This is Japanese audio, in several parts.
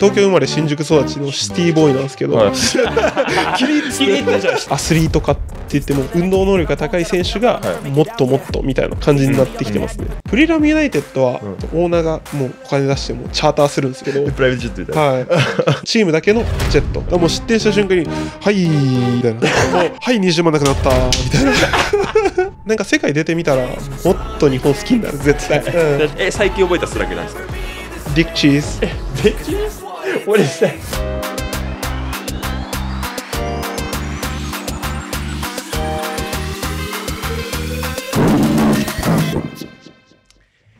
東京生まれ新宿育ちのシティボーイなんですけど、はい、キリッアスリート化って言っても運動能力が高い選手がもっともっとみたいな感じになってきてますね、うんうん、フリラムユナイテッドはオーナーがもうお金出してもチャーターするんですけどプライベートジェットみたいな、はい、チームだけのジェットもう失点した瞬間に「はい」みたいな「も うはい20万なくなった」みたいな なんか世界出てみたらもっと日本好きになる絶対、うん、え最近覚えたスラッグなんですかディクチーズディクチーズ what is that?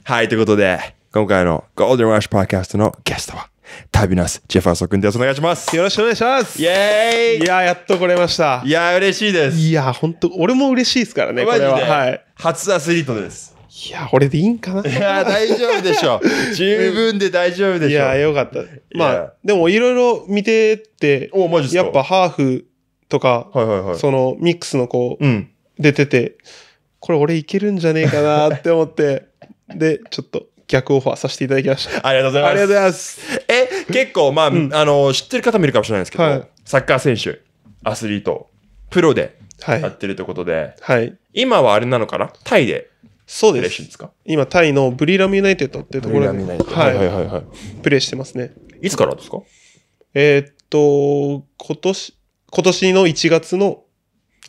はい、ということで、今回のゴールデンラッシュパー o d ストのゲストは、旅ナス、ジェファーソ君です。お願いします。よろしくお願いします。イェーイいややっと来れました。いや嬉しいです。いや本当俺も嬉しいですからね、これは。はい。初アスリートです。いや、俺でいいんかないや、大丈夫でしょ。十分で大丈夫でしょ。いや、よかった。まあ、でもいろいろ見てて、おマジやっぱハーフとか、はいはいはい、そのミックスの子、う出てて、これ俺いけるんじゃねえかなって思って、で、ちょっと逆オファーさせていただきました。ありがとうございます。ありがとうございます。え、結構、まあ、うん、あの、知ってる方もいるかもしれないですけど、はい、サッカー選手、アスリート、プロでやってるってことで、はい、はい、今はあれなのかなタイでそうです。ですか今、タイのブリラムユナイテッドっていうところで、はい、はいはいはい。プレイしてますね。いつからですかえー、っと、今年、今年の1月の、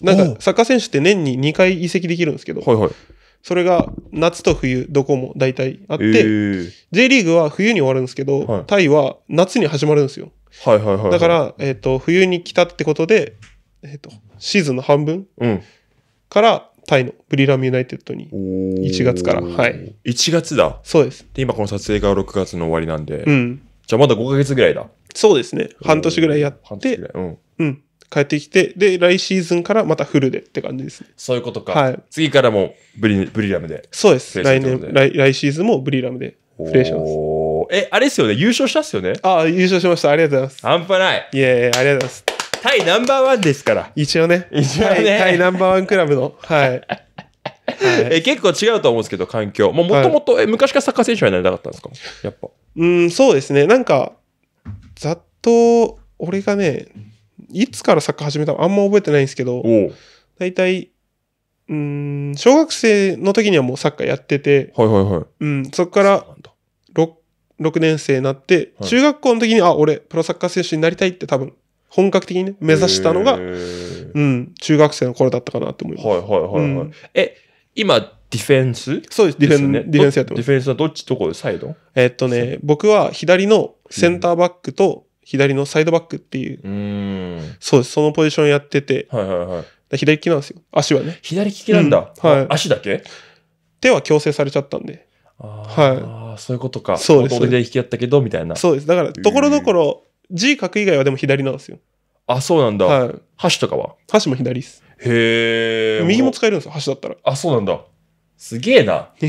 なんか、サッカー選手って年に2回移籍できるんですけど、はいはい。それが夏と冬、どこも大体あって、えー、J リーグは冬に終わるんですけど、はい、タイは夏に始まるんですよ。はいはいはい、はい、だから、えー、っと、冬に来たってことで、えー、っと、シーズンの半分から、うんタイのブリラムユナイテッドに1月から。はい。1月だ。そうです。で、今この撮影が6月の終わりなんで。うん。じゃあまだ5か月ぐらいだ。そうですね。半年ぐらいやって。半年ぐらい。うん。うん。帰ってきて、で、来シーズンからまたフルでって感じですね。そういうことか。はい。次からもブリブリラムで。そうです。来年来、来シーズンもブリラムでプレイします。え、あれですよね。優勝したっすよね。ああ、優勝しました。ありがとうございます。半端ない。いえ、ありがとうございます。タイナンバーワンですから。一応ね。一応ねタイナンバーワンクラブの。はい。え結構違うと思うんですけど、環境。ももともと、え昔からサッカー選手はなりたかったんですかやっぱ。うん、そうですね。なんか、ざっと、俺がね、いつからサッカー始めたのあんま覚えてないんですけど、大体、うん、小学生の時にはもうサッカーやってて、はいはいはい。うん、そこから 6, 6年生になって、はい中学校の時に、あ、俺、プロサッカー選手になりたいって多分本格的にね、目指したのが、うん、中学生の頃だったかなと思います。はいはいはいはい。うん、え、今、ディフェンスそうです、ディフェンス、ね、ディフェンスやってます。ディフェンスはどっちとこサイドえー、っとね、僕は左のセンターバックと左のサイドバックっていう、うん、そうです、そのポジションやってて、はいはいはい、左利きなんですよ、足はね。左利きなんだ、うん、はい。足だけ手は強制されちゃったんで。あはい。そういうことか。そうです。で引き合ったけど、みたいな。そうです。だから、ところどころ、字書く以外はでも左なんですよ。あ、そうなんだ。はい。箸とかは箸も左です。へえ。右も使えるんですよ、箸だったら。あ、そうなんだ。すげえな え。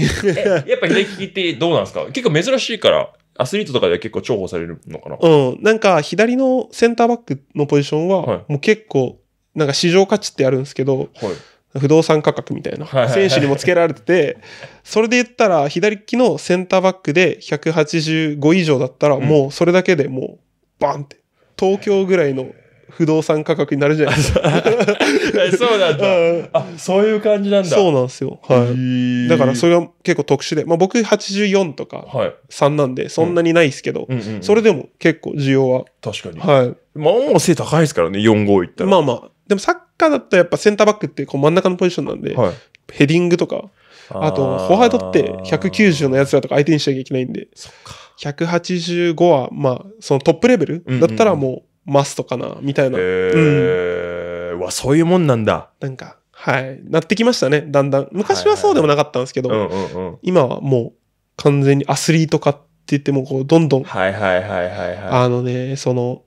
やっぱ左利きってどうなんですか結構珍しいから、アスリートとかでは結構重宝されるのかなうん。なんか、左のセンターバックのポジションは、もう結構、なんか市場価値ってあるんですけど、はい、不動産価格みたいな、選手にもつけられてて、それで言ったら、左利きのセンターバックで185以上だったら、もうそれだけでもう、うんバンって東京ぐらいの不動産価格になるじゃないですか そうなんだ。あ、そういう感じなんだ。そうなんですよ。はい。だからそれは結構特殊で、まあ僕84とか3なんで、そんなにないですけど、それでも結構需要は。確かに。はい。まあもう背高いですからね、4、5いったら。まあまあ。でもサッカーだったらやっぱセンターバックってこう真ん中のポジションなんで、はい、ヘディングとか、あとフォワードって190のやつらとか相手にしなきゃいけないんで。そっか。185は、まあ、そのトップレベルだったらもうマストかな、みたいな。へ、えー、うん、わ、そういうもんなんだ。なんか、はい。なってきましたね、だんだん。昔はそうでもなかったんですけど、今はもう完全にアスリート化って言っても、こう、どんどん。はいはいはいはい、はい。あのね、その、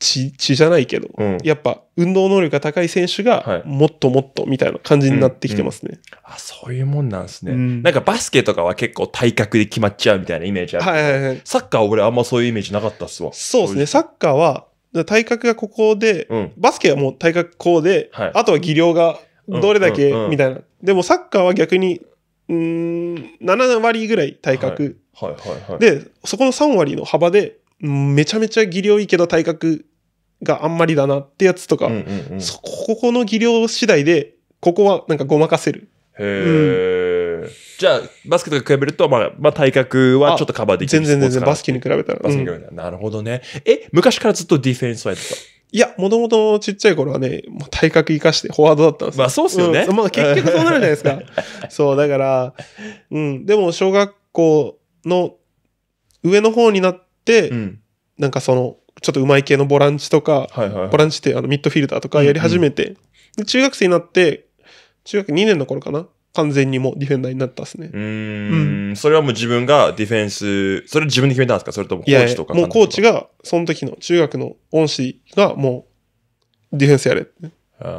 血、血じゃないけど、うんやっぱ運動能力が高い選手がもっともっとみたいな感じになってきてますね。あ、そういうもんなんですね。うんなんかバスケとかは結構体格で決まっちゃうみたいなイメージある。はいはいはい。サッカーは俺あんまそういうイメージなかったっすわ。そうですね、サッカーは体格がここで、うん。バスケはもう体格こうで、はいあとは技量がどれだけうんうんうんみたいな。でもサッカーは逆に、うーん、7割ぐらい体格。はいはいはい。で、そこの3割の幅で、めちゃめちゃ技量いいけど体格があんまりだなってやつとか、うんうんうん、ここの技量次第で、ここはなんかごまかせる。へえ、うん、じゃあ、バスケとか比べると、まあ、まあ、体格はちょっとカバーできる全然全然、バスケに比べたら。バスケに比べたら、うん、なるほどね。え、昔からずっとディフェンスはやってたいや、もともとちっちゃい頃はね、もう体格生かしてフォワードだったんですまあそうっすよね。うん、まあ結局そうなるじゃないですか。そう、だから、うん、でも小学校の上の方になって、うん、なんかその、ちょっとうまい系のボランチとか、はいはい、ボランチってあのミッドフィルダーとかやり始めて、うんうん、中学生になって、中学2年の頃かな完全にもうディフェンダーになったっすね。うん,、ん。それはもう自分がディフェンス、それ自分で決めたんですかそれともコーチとかもうコーチが、その時の中学の恩師がもう、ディフェンスやれって、ああ、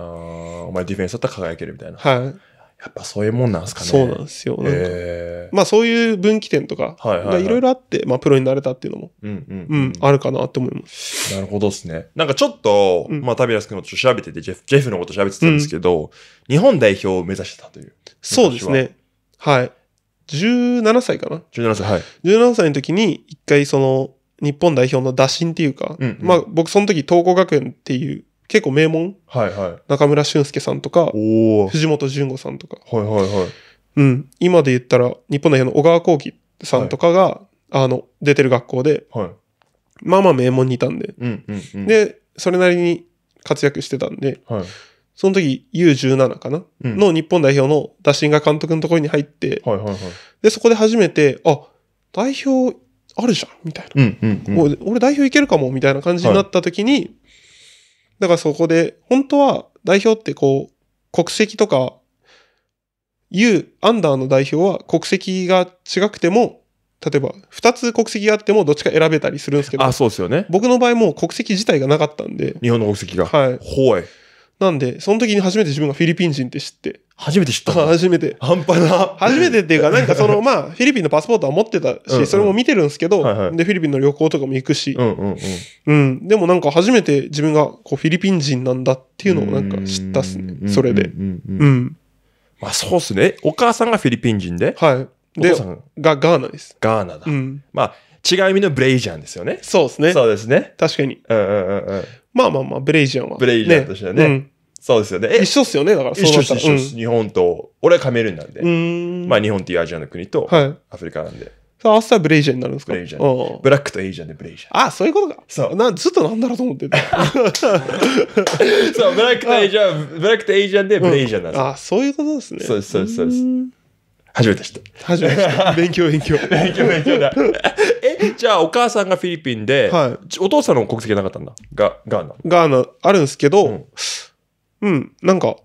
お前ディフェンスだったら輝けるみたいな。はい。やっぱそういうもんなんすかね。そうなんですよ。へんまあそういう分岐点とか、いろいろあって、まあプロになれたっていうのも、うんうん、うん、うん、あるかなって思います。なるほどですね。なんかちょっと、うん、まあタビラス君のこと調べてて、ジェフ、ジェフのこと調べてたんですけど、うん、日本代表を目指してたという。そうですね。はい。17歳かな ?17 歳、はい。17歳の時に、一回その、日本代表の打診っていうか、うんうん、まあ僕その時、東光学園っていう結構名門、はいはい、中村俊介さんとか、藤本淳吾さんとか、はいはいはいうん、今で言ったら、日本代表の小川幸輝さんとかが、はい、あの、出てる学校で、はい、まあまあ名門にいたんで、うんうんうん、で、それなりに活躍してたんで、はい、その時 U17 かな、うん、の日本代表の打診が監督のところに入って、はいはいはい、で、そこで初めて、あ、代表あるじゃんみたいな、うんうんうん、俺代表いけるかもみたいな感じになった時に、だからそこで、本当は代表ってこう、国籍とか、U、アンダーの代表は国籍が違くても、例えば2つ国籍があってもどっちか選べたりするんですけど、あ、そうですよね。僕の場合も国籍自体がなかったんで。日本の国籍が。はい。ほい。なんで、その時に初めて自分がフィリピン人って知って。初めて知った初めて。半端な。初めてっていうか、なんかその、まあ、フィリピンのパスポートは持ってたし、それも見てるんですけど、で、フィリピンの旅行とかも行くし、うん。でもなんか初めて自分が、こう、フィリピン人なんだっていうのをなんか知ったっすね。それで。うん。まあ、そうっすね。お母さんがフィリピン人で。はい。で、がガーナです。ガーナだ。まあ、違う意味のブレイジャンですよね。そうですね。そうですね。確かに。うんうんうんうん。まあまあまあ、ブレイジャンは。ブレイジャンとしてはね。ねうん、そうですよね。一緒っすよね、だから。一緒っす、一緒っす。日本と、俺はカメルーンなんで。んまあ日本っていうアジアの国と、アフリカなんで。はい明日はブレイジャンになるんですかブレイジャブラックとエイジャンでブレイジャン。あ、あ、そういうことか。そう。なずっとなんだろうと思ってた。そう、ブラックとエイジャン、ブラックとエイジャンでブレイジャンなんですあ、そういうことですね。そうです、そうです、そうです。初めて知った。初めて知った。勉 強勉強。勉強勉強だ。え、じゃあお母さんがフィリピンで、はい、お父さんの国籍なかったんだ。ガガーナ。ガーナあるんですけど、うん、うん、なんか、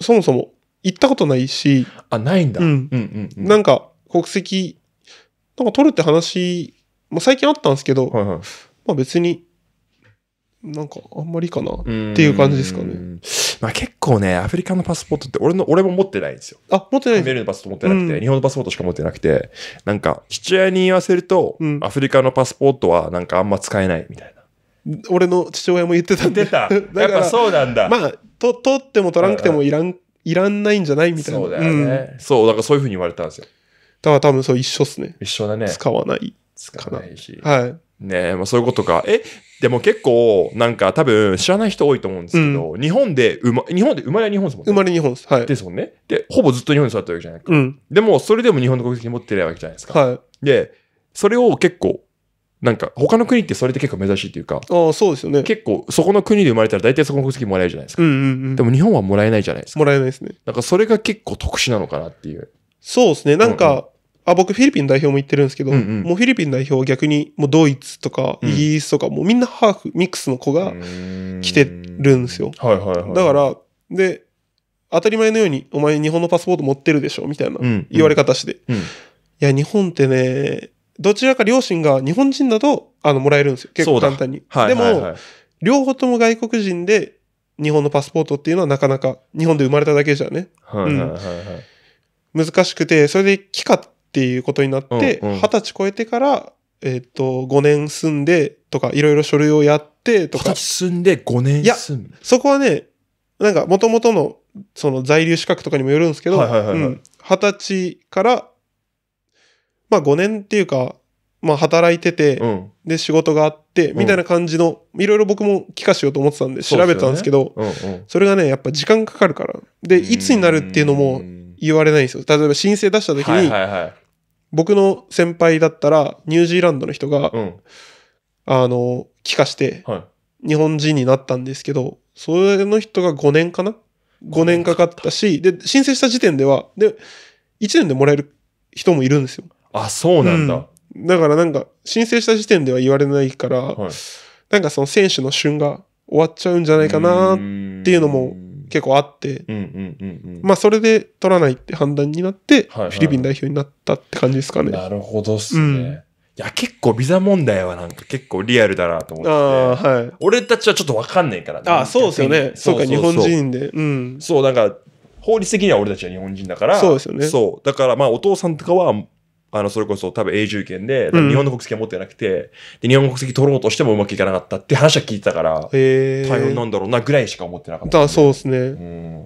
そもそも行ったことないし。あ、ないんだ。うん。うんうん、うんなんか、国籍、なんか取るって話、まあ、最近あったんですけど、はいはい、まあ別に、なんかあんまりかなっていう感じですかね。まあ結構ね、アフリカのパスポートって俺の、俺も持ってないんですよ。あ、持ってないメルのパスポート持ってなくて、うん、日本のパスポートしか持ってなくて、なんか、父親に言わせると、うん、アフリカのパスポートはなんかあんま使えないみたいな。俺の父親も言ってたんで。た やっぱそうなんだ。まあ、と、取っても取らなくてもいらん、いらんないんじゃないみたいな。そうだよね、うん、そう、だからそういうふうに言われたんですよ。だから多分そう一緒っすね。一緒だね。使わない。使わないし。はい。ねえ、まあそういうことか。え、でも結構、なんか多分知らない人多いと思うんですけど、日本で生ま、日本で生まれは日本ですもんね。生まれ日本です。はい。ですもんね。で、ほぼずっと日本に育ったわけじゃないか。うん。でも、それでも日本の国籍持ってるわけじゃないですか。はい。で、それを結構、なんか、他の国ってそれって結構珍しいていうか。ああ、そうですよね。結構、そこの国で生まれたら大体そこの国籍もらえるじゃないですか。うんうんうん。でも日本はもらえないじゃないですか。もらえないですね。なんかそれが結構特殊なのかなっていう。そうですね。なんか、あ、僕フィリピン代表も行ってるんですけど、うんうん、もうフィリピン代表は逆にもうドイツとかイギリスとか、もうみんなハーフ、ミックスの子が来てるんですよ。はいはいはい。だから、で、当たり前のように、お前日本のパスポート持ってるでしょみたいな言われ方して。うんうん、いや、日本ってね、どちらか両親が日本人だと、あの、もらえるんですよ。結構簡単に。はい、でも、はいはい、両方とも外国人で、日本のパスポートっていうのはなかなか、日本で生まれただけじゃね。はいはいはい、はい、難しくて、それで期間っていうことになって、二、うん、十、歳超えてから、えっ、と、5年住んでとか、いろいろ書類をやってとか。二十歳住んで5年住むいや、そこはね、なんか、もともとの、その在留資格とかにもよるんですけど、二十歳から、まあ5年っていうか、まあ働いてて、うん、で仕事があって、みたいな感じの、いろいろ僕も帰化しようと思ってたんで調べたんですけど、ねうんうん、それがね、やっぱ時間かかるから。で、いつになるっていうのも言われないんですよ。例えば申請出した時に、はいはいはい僕の先輩だったら、ニュージーランドの人が、うん、あの、帰化して、日本人になったんですけど、はい、それの人が5年かな ?5 年かかったし、で、申請した時点では、で、1年でもらえる人もいるんですよ。あ、そうなんだ。うん、だからなんか、申請した時点では言われないから、はい、なんかその選手の旬が終わっちゃうんじゃないかなっていうのも結構あって、まあそれで取らないって判断になって、フィリピン代表になったって感じですかね。なるほどっすね。うんいや、結構ビザ問題はなんか結構リアルだなと思って。あはい。俺たちはちょっとわかんないから、ね。あそうですよね。そうか、日本人で。うん。そう、なんか、法律的には俺たちは日本人だから。そうですよね。そう。だから、まあ、お父さんとかは、あの、それこそ多分永住権で、日本の国籍は持ってなくて、で、日本国籍取ろうとしてもうまくいかなかったって話は聞いてたから、大変なんだろうなぐらいしか思ってなかった、だ、そうですね、うん。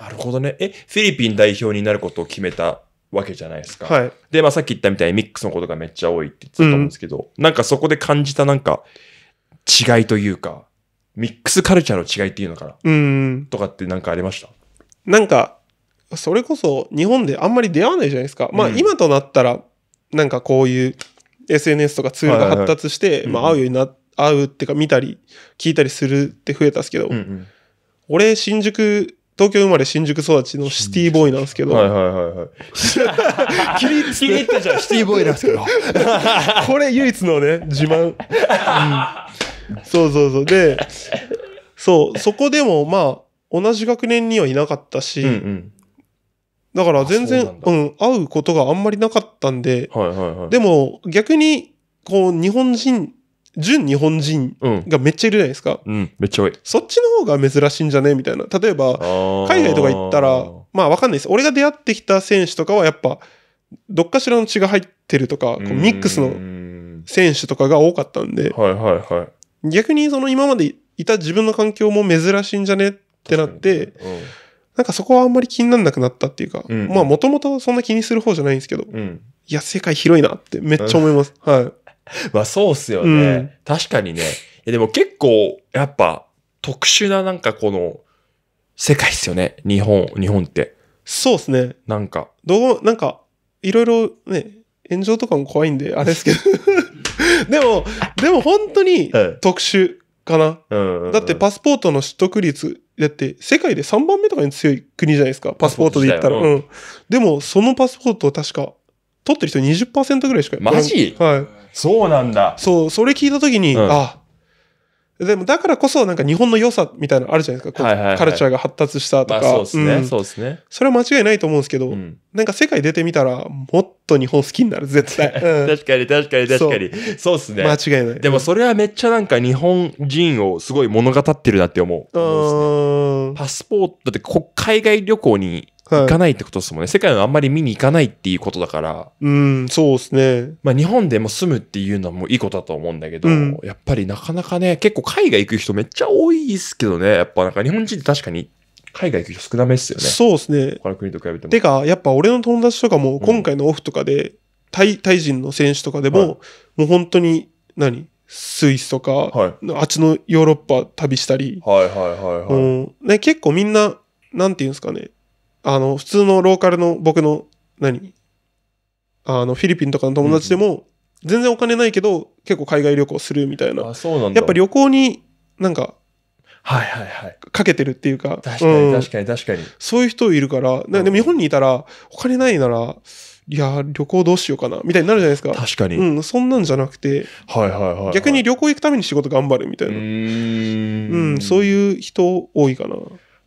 なるほどね。え、フィリピン代表になることを決めたわけじゃないですか。はい。で、まあさっき言ったみたいにミックスのことがめっちゃ多いって言ってたと思うんですけど、うん、なんかそこで感じたなんか違いというか、ミックスカルチャーの違いっていうのかな。うん。とかってなんかありましたなんか、それこそ日本であんまり出会わないじゃないですか。まあ今となったら、なんかこういう SNS とかツールが発達して、まあ、会うようにな、会うってか見たり、聞いたりするって増えたんですけど、うんうん、俺、新宿、東京生まれ新宿育ちのシティボーイなんですけど。はいはいはいはい。じ ゃシティボーイなんですけど。これ唯一のね、自慢。うん、そうそうそう。で、そう、そこでもまあ、同じ学年にはいなかったし、うんうん、だから全然、うんうん会うことがあんまりなかったんで、はいはいはい、でも逆に、こう、日本人、純日本人がめっちゃいるじゃないですか。うん、めっちゃ多い。そっちの方が珍しいんじゃねみたいな。例えば、海外とか行ったら、まあわかんないです。俺が出会ってきた選手とかはやっぱ、どっかしらの血が入ってるとか、こうミックスの選手とかが多かったんで、はいはいはい、逆にその今までいた自分の環境も珍しいんじゃねってなって、うんなんかそこはあんまり気になんなくなったっていうか、うん、まあもともとそんな気にする方じゃないんですけど、うん、いや、世界広いなってめっちゃ思います。はい。まあそうっすよね。うん、確かにね。でも結構、やっぱ特殊ななんかこの世界っすよね。日本、日本って。そうっすね。なんか。どう、なんか、いろいろね、炎上とかも怖いんで、あれですけど でも、でも本当に特殊かな。だってパスポートの取得率だって、世界で3番目とかに強い国じゃないですか。パスポートで言ったら。うん。でも、そのパスポートを確か、取ってる人20%ぐらいしかマジはい。そうなんだ。そう、それ聞いたときに、うん、あ、でもだからこそなんか日本の良さみたいなのあるじゃないですか、はいはいはい、カルチャーが発達したとか、まあ、そうですね、うん、そうですねそれは間違いないと思うんですけど、うん、なんか世界出てみたらもっと日本好きになる絶対、うん、確かに確かに確かにそうですね間違いないでもそれはめっちゃなんか日本人をすごい物語ってるなって思う、ね、パスポートだって海外旅行に行かないってことですもんね。世界はあんまり見に行かないっていうことだから。うん、そうですね。まあ日本でも住むっていうのはもういいことだと思うんだけど、うん、やっぱりなかなかね、結構海外行く人めっちゃ多いですけどね。やっぱなんか日本人って確かに海外行く人少なめっすよね。そうですね。他の国と比べても。てか、やっぱ俺の友達とかも今回のオフとかで、うん、タイ、タイ人の選手とかでも、はい、もう本当に何、スイスとか、はい、あっちのヨーロッパ旅したり。はいはいはいはい。うん、ね、結構みんな、なんていうんですかね。あの、普通のローカルの僕の、何あの、フィリピンとかの友達でも、全然お金ないけど、結構海外旅行するみたいな。あ、そうなんだ。やっぱ旅行になんか、はいはいはい。かけてるっていうか。確かに確かに確かに。そういう人いるから、でも日本にいたら、お金ないなら、いや、旅行どうしようかな、みたいになるじゃないですか。確かに。うん、そんなんじゃなくて、はいはいはい、逆に旅行行くために仕事頑張るみたいな。うん,、うん、そういう人多いかな。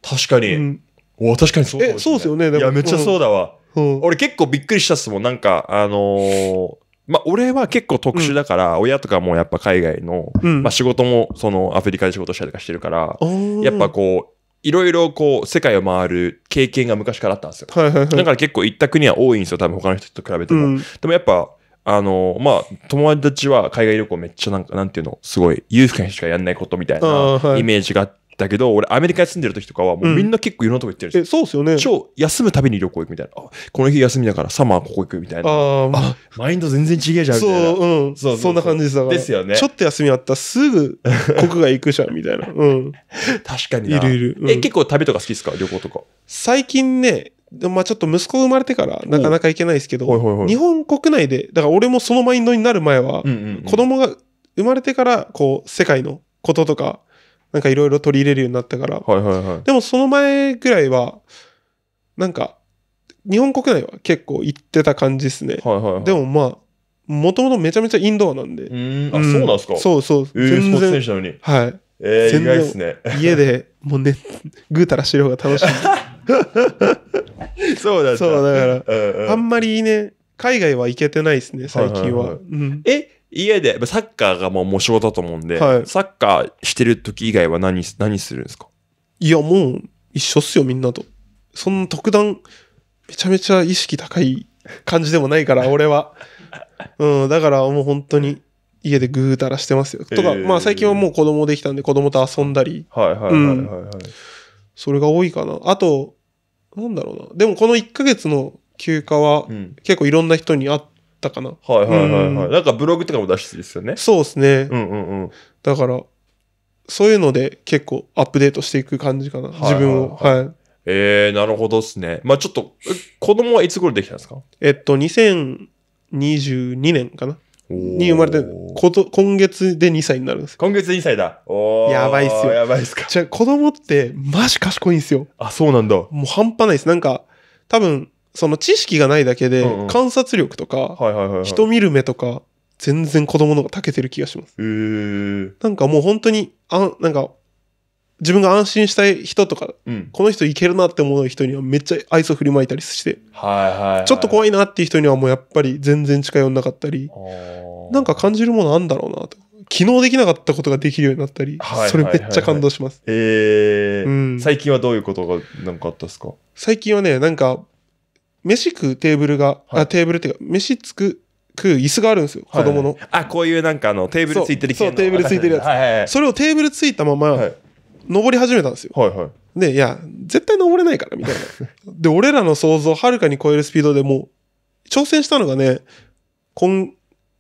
確かに。お確かにそうえ、そうですよね。いや、めっちゃそうだわ。うん、俺結構びっくりしたっすもん。なんか、あのー、まあ、俺は結構特殊だから、親とかもやっぱ海外の、うん、まあ、仕事もそのアフリカで仕事したりとかしてるから、やっぱこう、いろいろこう、世界を回る経験が昔からあったんですよ。はいはいはい、だから結構行った国は多いんですよ。多分他の人と比べても。うん、でもやっぱ、あの、まあ、友達は海外旅行めっちゃなんか、なんていうの、すごい、裕福な人しかやんないことみたいなイメージがあって、だけど、俺、アメリカに住んでる時とかは、もうみんな結構いろんなとこ行ってるじん。え、そうですよね。超、休むたびに旅行行くみたいな。この日休みだから、サマーここ行くみたいな。ああ、マインド全然違えじゃん、みたいな。そう、うん。そうそうそんな感じです。だからですよねちょっと休みあったらすぐ 国外行くじゃん、みたいな。うん。確かにな。いるいるうんえ、結構旅とか好きですか旅行とか。最近ね、でまあちょっと息子生まれてからなかなか行けないですけど、日本国内で、だから俺もそのマインドになる前は、んうん子供が生まれてから、こう、世界のこととか、なんかいろいろ取り入れるようになったから、はいはいはい。でもその前ぐらいは、なんか、日本国内は結構行ってた感じですね。はいはいはい。でもまあ、もともとめちゃめちゃインドアなんで。うんあ、そうなんすかそうそう。えー、スポーツ選手なのに。はい。えー、全意外然すね。家でもうね、ぐうたらしてる方が楽しい。そうだそうだからうんうんあんまりね、海外は行けてないですね、最近は。はいはいはいうんえ、家で、サッカーがもう面白だと思うんで、はい、サッカーしてる時以外は何、何するんですかいや、もう一緒っすよ、みんなと。そんな特段、めちゃめちゃ意識高い感じでもないから、俺は。うん、だからもう本当に家でぐうたらしてますよ。とか、えー、まあ最近はもう子供できたんで子供と遊んだり。はいはいはいはい、はいうん、それが多いかな。あと、なんだろうな。でもこの1ヶ月の休暇は結構いろんな人に会って、ったかな。はいはいはいはい。うんなんかブログとかも出してですよね。そうですね。うんうんうん。だから、そういうので結構アップデートしていく感じかな。はい自分を。はい。えー、なるほどですね。まあちょっと、子供はいつ頃できたんですかえっと、2022年かなに生まれて、こと今月で2歳になるんです今月2歳だ。おやばいっすよやばいっすか。じゃあ子供ってマジ賢いんですよ。あ、そうなんだ。もう半端ないです。なんか、多分、その知識がないだけで、観察力とか、人見る目とか、全然子供の方がたけてる気がします。えなんかもう本当に、あなんか、自分が安心したい人とか、うん。この人いけるなって思う人にはめっちゃ愛想振りまいたりして、はいはい、はい。ちょっと怖いなっていう人にはもうやっぱり全然近寄んなかったり、なんか、感じるものあんだろうなと。昨日できなかったことができるようになったりはいはい、それめっちゃ感動します。えーうん最近はどういうことがなんかあったですか最近はね、なんか飯食うテーブルが、はい、あテーブルっていうか飯つく食う椅子があるんですよ、はい、子供のあこういうなんかあのテーブルついてるそうテーブルついてるやつ、はいはい、それをテーブルついたまま、登り始めたんですよ、はいはい、でいや絶対登れないからみたいな で俺らの想像をはるかに超えるスピードでもう挑戦したのがね今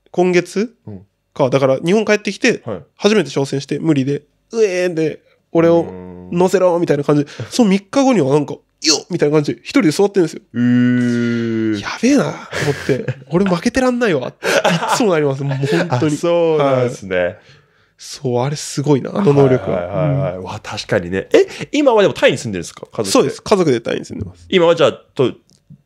今月、うん、かだから日本帰ってきて、初めて挑戦して無理でうえーで俺を乗せろみたいな感じでその3日後にはなんかよみたいな感じで、一人で座ってるんですよ。うーやべえな、と思って。俺負けてらんないわ。いつもなります。もう本当に。そうなんですね。そう、あれすごいな、あの能力は。はいはいはい、はいうん、わ、確かにね。え、今はでもタイに住んでるんですか家族そうです。家族でタイに住んでます。今はじゃあ、と、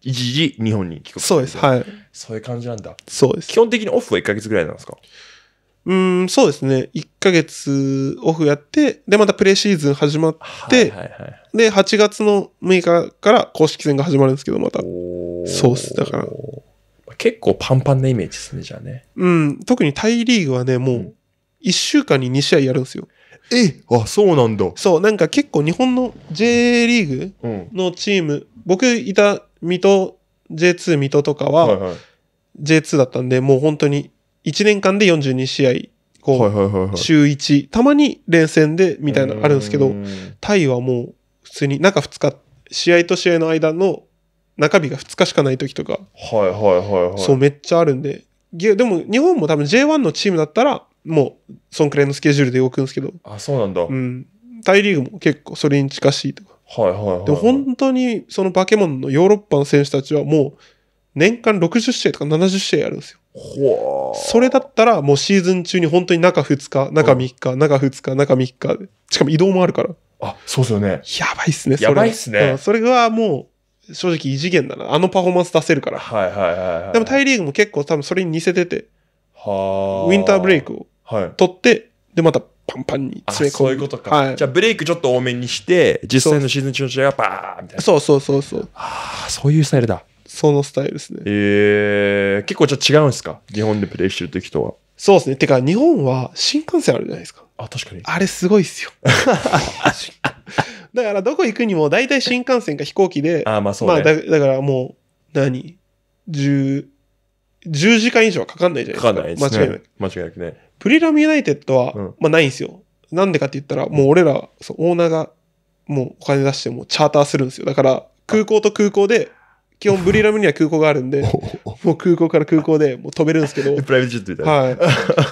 一時日本に帰国そうです。はい。そういう感じなんだ。そうです。基本的にオフは1ヶ月ぐらいなんですかうん、そうですね。1ヶ月オフやって、で、またプレシーズン始まって、はいはいはい、で、8月の6日から公式戦が始まるんですけど、また。そうっす。だから。結構パンパンなイメージですね、じゃあね。うん。特にタイリーグはね、もう、1週間に2試合やるんですよ。えあ、そうなんだ。そう、なんか結構日本の J リーグのチーム、うん、僕いた水戸、J2 水戸とかは、はいはい、J2 だったんで、もう本当に1年間で42試合、こう、はいはいはいはい、週1、たまに連戦でみたいなのあるんですけど、タイはもう普通に中2日、試合と試合の間の中日が2日しかない時とか、はいはいはいはい、そうめっちゃあるんで、でも日本も多分 J1 のチームだったら、もうそんくらいのスケジュールで動くんですけど、あ、そうなんだ。うん。タイリーグも結構それに近しいとか。はいはいはい、はい、でも本当にその化け物のヨーロッパの選手たちはもう年間60試合とか70試合やるんですよ。それだったらもうシーズン中に本当に中2日、中3日、中2日、中3日、しかも移動もあるから。あ、そうですよね。やばいっすね、それ。やばいっすね。それはもう、正直異次元だな。あのパフォーマンス出せるから。はいはいはい、はい、でもタイリーグも結構多分それに似せてて、はウィンターブレイクを取って、はい、でまたパンパンに詰め込む。そういうことか。はい、じゃあブレイクちょっと多めにして、実際のシーズン中の試合はバーンみたいな。そうそうそうそう。ああ、そういうスタイルだ。そのスタイルですね。えー、結構じゃ違うんですか日本でプレイしてる時とは。そうですね。てか、日本は新幹線あるじゃないですか。あ、確かに。あれすごいっすよ。だから、どこ行くにも、大体新幹線か飛行機で、あまあそう、ね、まあだ、だからもう何、?10、10時間以上はかかんないじゃないですか。かかないですね。間違いない。間違いなくね。プリラムユナイテッドは、うん、まあないんですよ。なんでかって言ったら、もう俺ら、そうオーナーが、もうお金出してもチャーターするんですよ。だから、空港と空港で基本ブリラムには空港があるんで、もう空港から空港でもう飛べるんですけど。プライベートジェットみたいな。はい。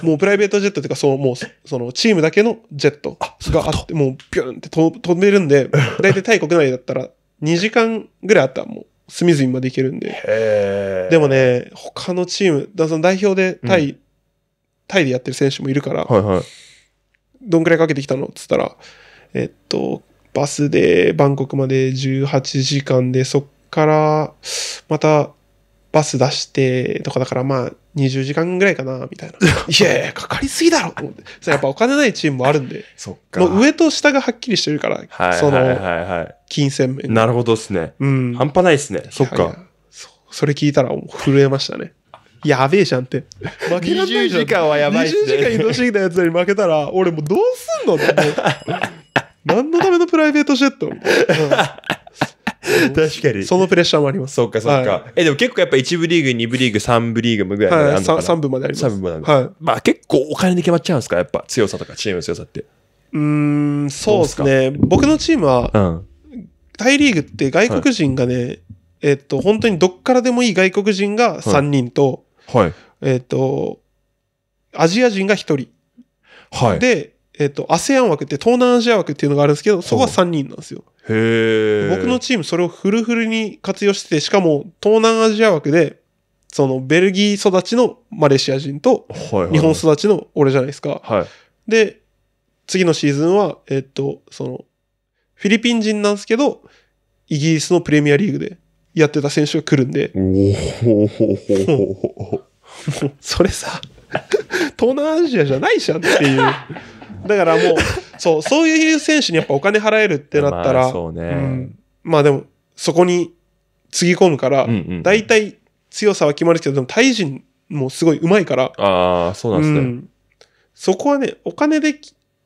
もうプライベートジェットっていうか、そう、もう、その、チームだけのジェットがあって、もう、ピュンって飛べるんで、大体タイ国内だったら、2時間ぐらいあったらもう、隅々まで行けるんで。でもね、他のチーム、だその代表でタイ、うん、タイでやってる選手もいるから、はいはい、どんくらいかけてきたのっつったら、えっと、バスでバンコクまで18時間で、そっから、また、バス出してとかだからまあ20時間ぐらいかなみたいな。いやいや、かかりすぎだろと思って。そやっぱお金ないチームもあるんで。そっか。もう上と下がはっきりしてるから、はいその、金銭面。なるほどっすね。うん。半端ないっすね。そっか。そそれ聞いたら震えましたね。やべえじゃんって。負けらないじゃん。20時間はやばいっすね。20時間移動してきたやつに負けたら、俺もうどうすんのって。何のためのプライベートジェット 確かに。そのプレッシャーもあります。そっかそっか、はい。え、でも結構やっぱ1部リーグ、2部リーグ、3部リーグぐらいまであるのかな、はい、3, 3部まであります。3部まであはい。まあ結構お金で決まっちゃうんですかやっぱ強さとか、チームの強さって。うん、そうですね。僕のチームは、うん、リーグって外国人がね、はい、えっ、と、本当にどっからでもいい外国人が3人と、はい。えっ、と、アジア人が1人。はい。で、えっ、と、ASEAN 枠って東南アジア枠っていうのがあるんですけど、そこは3人なんですよ。はいへ僕のチームそれをフルフルに活用してて、しかも東南アジア枠で、そのベルギー育ちのマレーシア人と、日本育ちの俺じゃないですか。はいはい、で、次のシーズンは、えっと、その、フィリピン人なんですけど、イギリスのプレミアリーグでやってた選手が来るんで。それさ、東南アジアじゃないじゃんっていうだからもう、そう、そういう選手にやっぱお金払えるってなったら、まあ、そうね、うん、まあでも、そこにつぎ込むから、うんうん、強さは決まるけど、でも、タイ人もすごいうまいから、ああ、そうなんですね、うん、そこはね、お金で、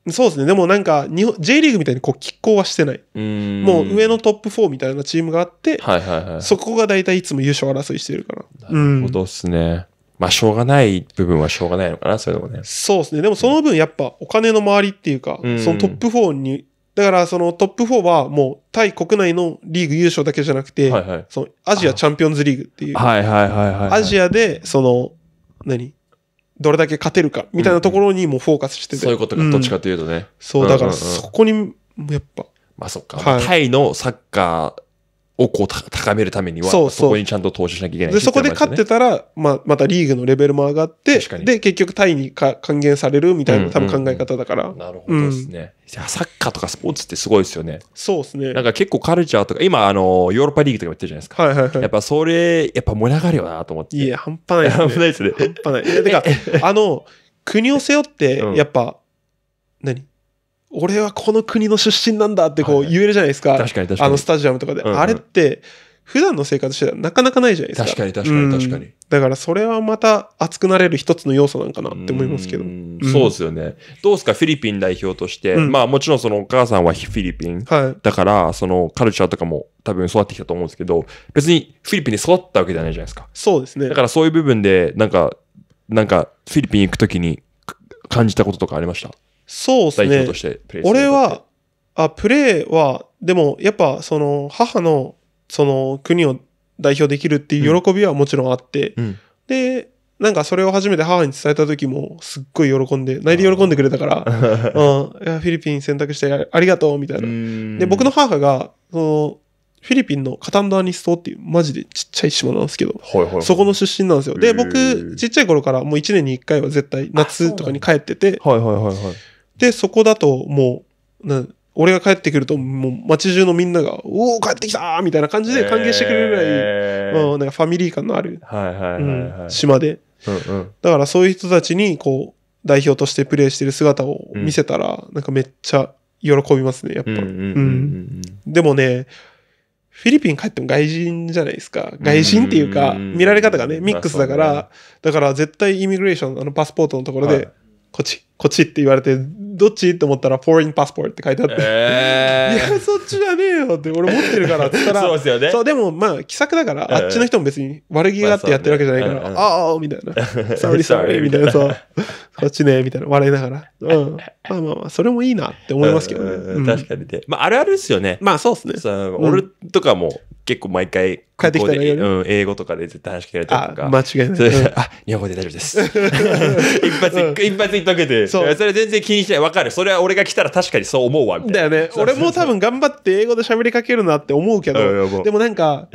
そうですね、でもなんか日本、J リーグみたいにこう、拮抗はしてない。もう上のトップ4みたいなチームがあって、はいはいはい、そこが大体いつも優勝争いしてるから。なるほどっすね。うんまあ、しょうがない部分はしょうがないのかな、それでもね。そうですね。でもその分やっぱお金の周りっていうか、うん、そのトップ4に、だからそのトップ4はもうタイ国内のリーグ優勝だけじゃなくて、はいはい、そのアジアチャンピオンズリーグっていう。はいはいはいはい、はい、アジアで、その、何どれだけ勝てるかみたいなところにもフォーカスしてて。うん、そういうことか、どっちかというとね。そう、だからそこに、やっぱ。まあそっか、はい、タイのサッカー、をこう高めるためには、そうそうそこにちゃんと投資しなきゃいけないで、そこで勝ってたら、まあ、またリーグのレベルも上がって、で、結局タイに還元されるみたいな、多分考え方だから。なるほどですね、うん、サッカーとかスポーツってすごいですよね。そうですね。なんか結構カルチャーとか、今、あの、ヨーロッパリーグとかやってるじゃないですか。はいはいはい。やっぱそれ、やっぱ盛り上がるよなと思って。いや、半端ないですね。半端ないですね。半端ない。いや、てか、あの、国を背負って、やっぱ、うん、何俺はこの国の出身なんだってこう言えるじゃないですか。はいはい、確かに確かに。あのスタジアムとかで。うんうん、あれって、普段の生活してたらなかなかないじゃないですか。確かに確かに確かに。だからそれはまた熱くなれる一つの要素なんかなって思いますけど。うそうですよね。どうですかフィリピン代表として、うん、まあもちろんそのお母さんはフィリピン、はい、だからそのカルチャーとかも多分育ってきたと思うんですけど、別にフィリピンに育ったわけじゃないじゃないですか。そうですね。だからそういう部分でなんか、なんかフィリピン行くときに感じたこととかありましたそうですね。代表としてプレイ俺は、あ、プレーは、でもやっぱその母のその国を代表できるっていう喜びはもちろんあって、うん、で、なんかそれを初めて母に伝えた時もすっごい喜んで、泣いて喜んでくれたから、うん、いやフィリピン選択してありがとうみたいな。で、僕の母が、その、フィリピンのカタンドアニストっていうマジでちっちゃい島なんですけど、そこの出身なんですよ。で、僕、ちっちゃい頃からもう1年に1回は絶対夏とかに帰ってて、はいはいはいはい。で、そこだともう、な俺が帰ってくると、もう街中のみんなが、おお、帰ってきたみたいな感じで歓迎してくれるぐらい、えー、うなんかファミリー感のある、島で、うんうん。だからそういう人たちに、こう、代表としてプレーしてる姿を見せたら、うん、なんかめっちゃ喜びますね、やっぱ。でもね、フィリピン帰っても外人じゃないですか。外人っていうか、見られ方がね、ミックスだから、だから絶対イミグレーション、あのパスポートのところで、こっち、こっちって言われて、どっちと思ったら、フォー e ンパスポートって書いてあって、えー、いや、そっちじゃねえよって、俺持ってるからって言ったら、そうですよね。でも、まあ、気さくだから、あっちの人も別に悪気があってやってるわけじゃないから、ああ、みたいな、サーリ r y s みたいな、そう、こっちね、みたいな、笑いながら、うん。まあまあまあ、それもいいなって思いますけどね。確かにね。まあ、あるあるですよね。まあ、そうですね。俺とかも、結構毎回、帰ってきたら、うん、英語とかで絶対話しかけられたりとか。間違いない。うん、あ、日本語で大丈夫です。一発、うん、一発言っとけて。それ全然気にしない。わかる。それは俺が来たら確かにそう思うわ、みたいな。だよね。俺も多分頑張って英語で喋りかけるなって思うけど、でもなんか、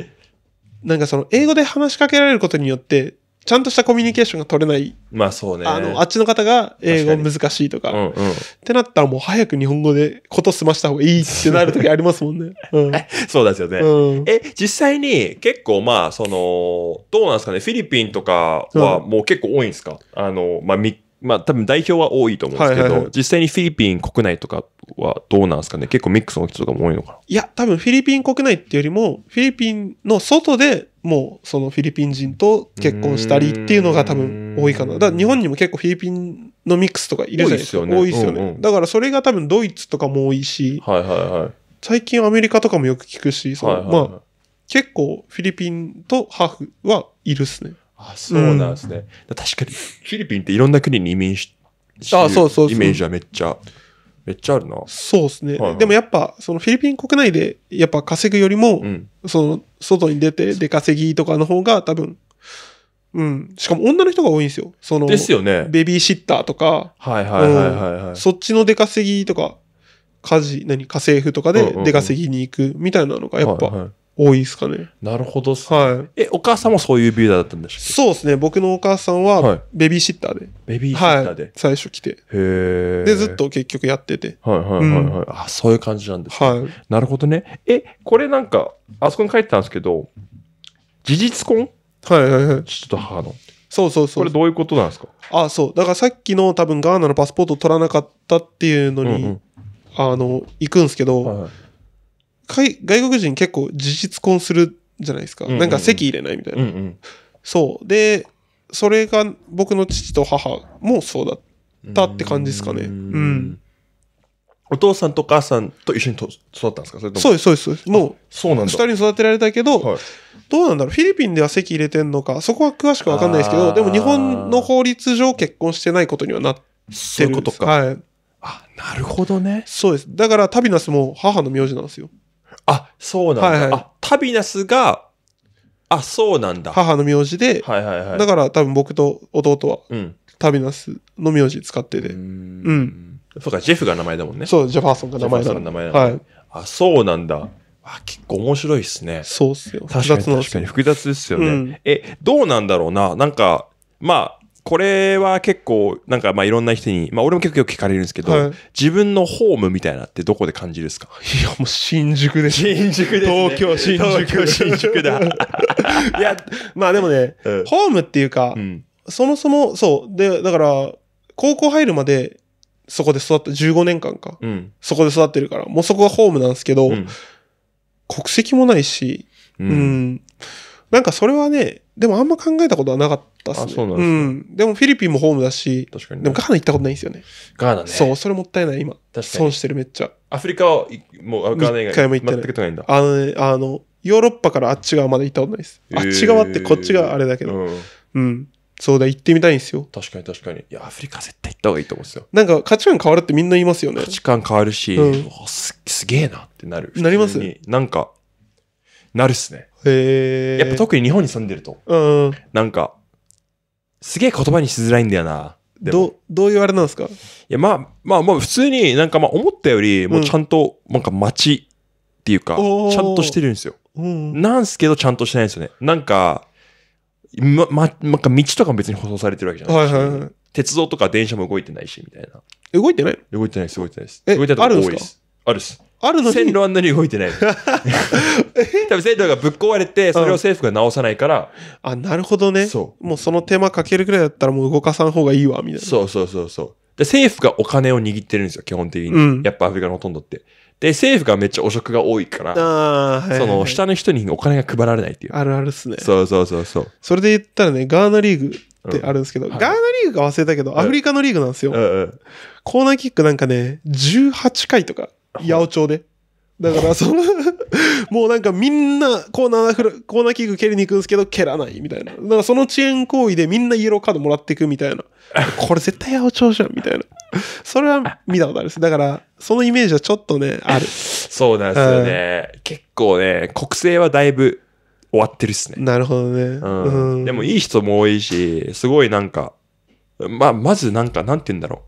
なんかその英語で話しかけられることによって、ちゃんとしたコミュニケーションが取れない。まあそうね。あの、あっちの方が英語難しいとか。うんうん、ってなったらもう早く日本語でこと済ました方がいいってなる時ありますもんね。うん、そうですよね、うん、え、実際に結構まあ、その、どうなんですかね、フィリピンとかはもう結構多いんですか、あの、まあ3まあ多分代表は多いと思うんですけど、はいはいはい、実際にフィリピン国内とかはどうなんですかね結構ミックスの人とかも多いのかないや、多分フィリピン国内っていうよりも、フィリピンの外でもうそのフィリピン人と結婚したりっていうのが多分多いかな。だから日本にも結構フィリピンのミックスとかいるじゃないですか。多いですよね。よねうんうん、だからそれが多分ドイツとかも多いし、はいはいはい、最近アメリカとかもよく聞くし、その、はいはいはい、まあ結構フィリピンとハーフはいるっすね。あそうなんですね、うん、確かにフィリピンっていろんな国に移民しあそうそうイメージはめっちゃめっちゃあるなそうですね、はいはい、でもやっぱそのフィリピン国内でやっぱ稼ぐよりも、うん、その外に出て出稼ぎとかの方が多分うん。しかも女の人が多いんですよ。その、ですよね。ベビーシッターとか、はいはいはいはい、はいうん、そっちの出稼ぎとか、家事、何、家政婦とかで出稼ぎに行くみたいなのがやっぱ、うんうんうん多いですかね。なるほどっす、ね、はい。え、お母さんもそういうビューダーだったんでしょそうですね。僕のお母さんは、ベビーシッターで。ベビーシッターで。はい、最初来て。へえ。で、ずっと結局やってて。はいはいはい、はい、うん、あ、そういう感じなんです、ね、はい。なるほどね。え、これなんか、あそこに書いてたんですけど、事実婚はいはいはい。父と母の。そうそうそう。これどういうことなんですかあ、そう。だからさっきの多分ガーナのパスポート取らなかったっていうのに、うんうん、あの、行くんですけど、はい外国人結構事実婚するじゃないですか、うんうんうん、なんか席入れないみたいな、うんうん、そうでそれが僕の父と母もそうだったって感じですかねうんお父さんとお母さんと一緒にと育ったんですかそれとそうです、そうです。もう、そ二人育てられたけど、はい、どうなんだろうフィリピンでは籍入れてんのか、そこは詳しくわかんないですけど、でも日本の法律上結婚してないことにはなってるそういうことか。はい。あ、なるほどね。そうです。だから、タビナスも母の名字なんですよ。あ、そうなんだ。はいはい、あ、タビナスが、あ、そうなんだ。母の名字で、はいはいはい。だから多分僕と弟は、うん、タビナスの名字使ってて。うんうん。そうか、ジェフが名前だもんね。そう、ジェファーソンが名前だ。ジェファーソンが名前だ、ね。はい。あ、そうなんだ。あ、結構面白いっすね。そうっすよ。確かに確かに複雑ですよね、うん、え、どうなんだろうな。なんか、まあ、これは結構なんかまあいろんな人に、まあ、俺も結構よく聞かれるんですけど、はい自分のホームみたいなってどこで感じるですかいや、もう新宿で新宿ですね東京新宿。東京新宿だ。いや、まあでもね、うんホームっていうか、うんそもそも、そう。で、だから、高校入るまで、そこで育った、15年間か。うんそこで育ってるから、もうそこがホームなんですけど、うん国籍もないし、ううん。なんかそれはね、でもあんま考えたことはなかったっすね。あそうなんですねうん。でもフィリピンもホームだし、確かにねでもガーナ行ったことないんですよね。ガーナね。そう、それもったいない今。確かに損。してるめっちゃ。アフリカはいもうあガーナ以外一回も行ってないないんだ。あのね、あの、ヨーロッパからあっち側まで行ったことないです。あっち側ってこっちがあれだけど。うん。うん。そうだ、行ってみたいんですよ。確かに確かに。いや、アフリカ絶対行った方がいいと思うんですよ。なんか価値観変わるってみんな言いますよね価。値観変わるし、うんすすげえなってなる。なりますなんか、なるっすね。へやっぱ特に日本に住んでると、うん。なんか、すげえ言葉にしづらいんだよな。でもど、どういうあれなんですかいや、まあ、まあ、まあ、普通になんかまあ思ったより、もうちゃんと、なんか街っていうか、ちゃんとしてるんですよ。うん。なんすけど、ちゃんとしてないんですよね。なんか、ま、ま、なんか道とかも別に舗装されてるわけじゃないし、はいはいはい鉄道とか電車も動いてないし、みたいな。動いてない動いてないです、動いてないです。動いてないとこあるんすあるっす。あるのに線路あんなに動いてない 多分線路がぶっ壊れてそれを政府が直さないからあなるほどねそうもうその手間かけるぐらいだったらもう動かさん方がいいわみたいなそうそうそうそうで政府がお金を握ってるんですよ基本的に、うん、やっぱアフリカのほとんどってで政府がめっちゃ汚職が多いから、はいはい、その下の人にお金が配られないっていうあるあるっすねそうそうそうそうそれで言ったらねガーナリーグってあるんですけど、うんはい、ガーナリーグが忘れたけど、アフリカのリーグなんですよ、うんうん、コーナーキックなんかね18回とか八百長で。だから、その もうなんかみんなコーナーな、コーナーキック蹴りに行くんですけど、蹴らないみたいな。だからその遅延行為でみんなイエローカードもらっていくみたいな。これ絶対八百長じゃんみたいな。それは見たことあるです。だから、そのイメージはちょっとね、ある。そうなんですよね。結構ね、国政はだいぶ終わってるっすね。なるほどね。うん。うん、でもいい人も多いし、すごいなんか、まあ、まずなんか、なんて言うんだろう。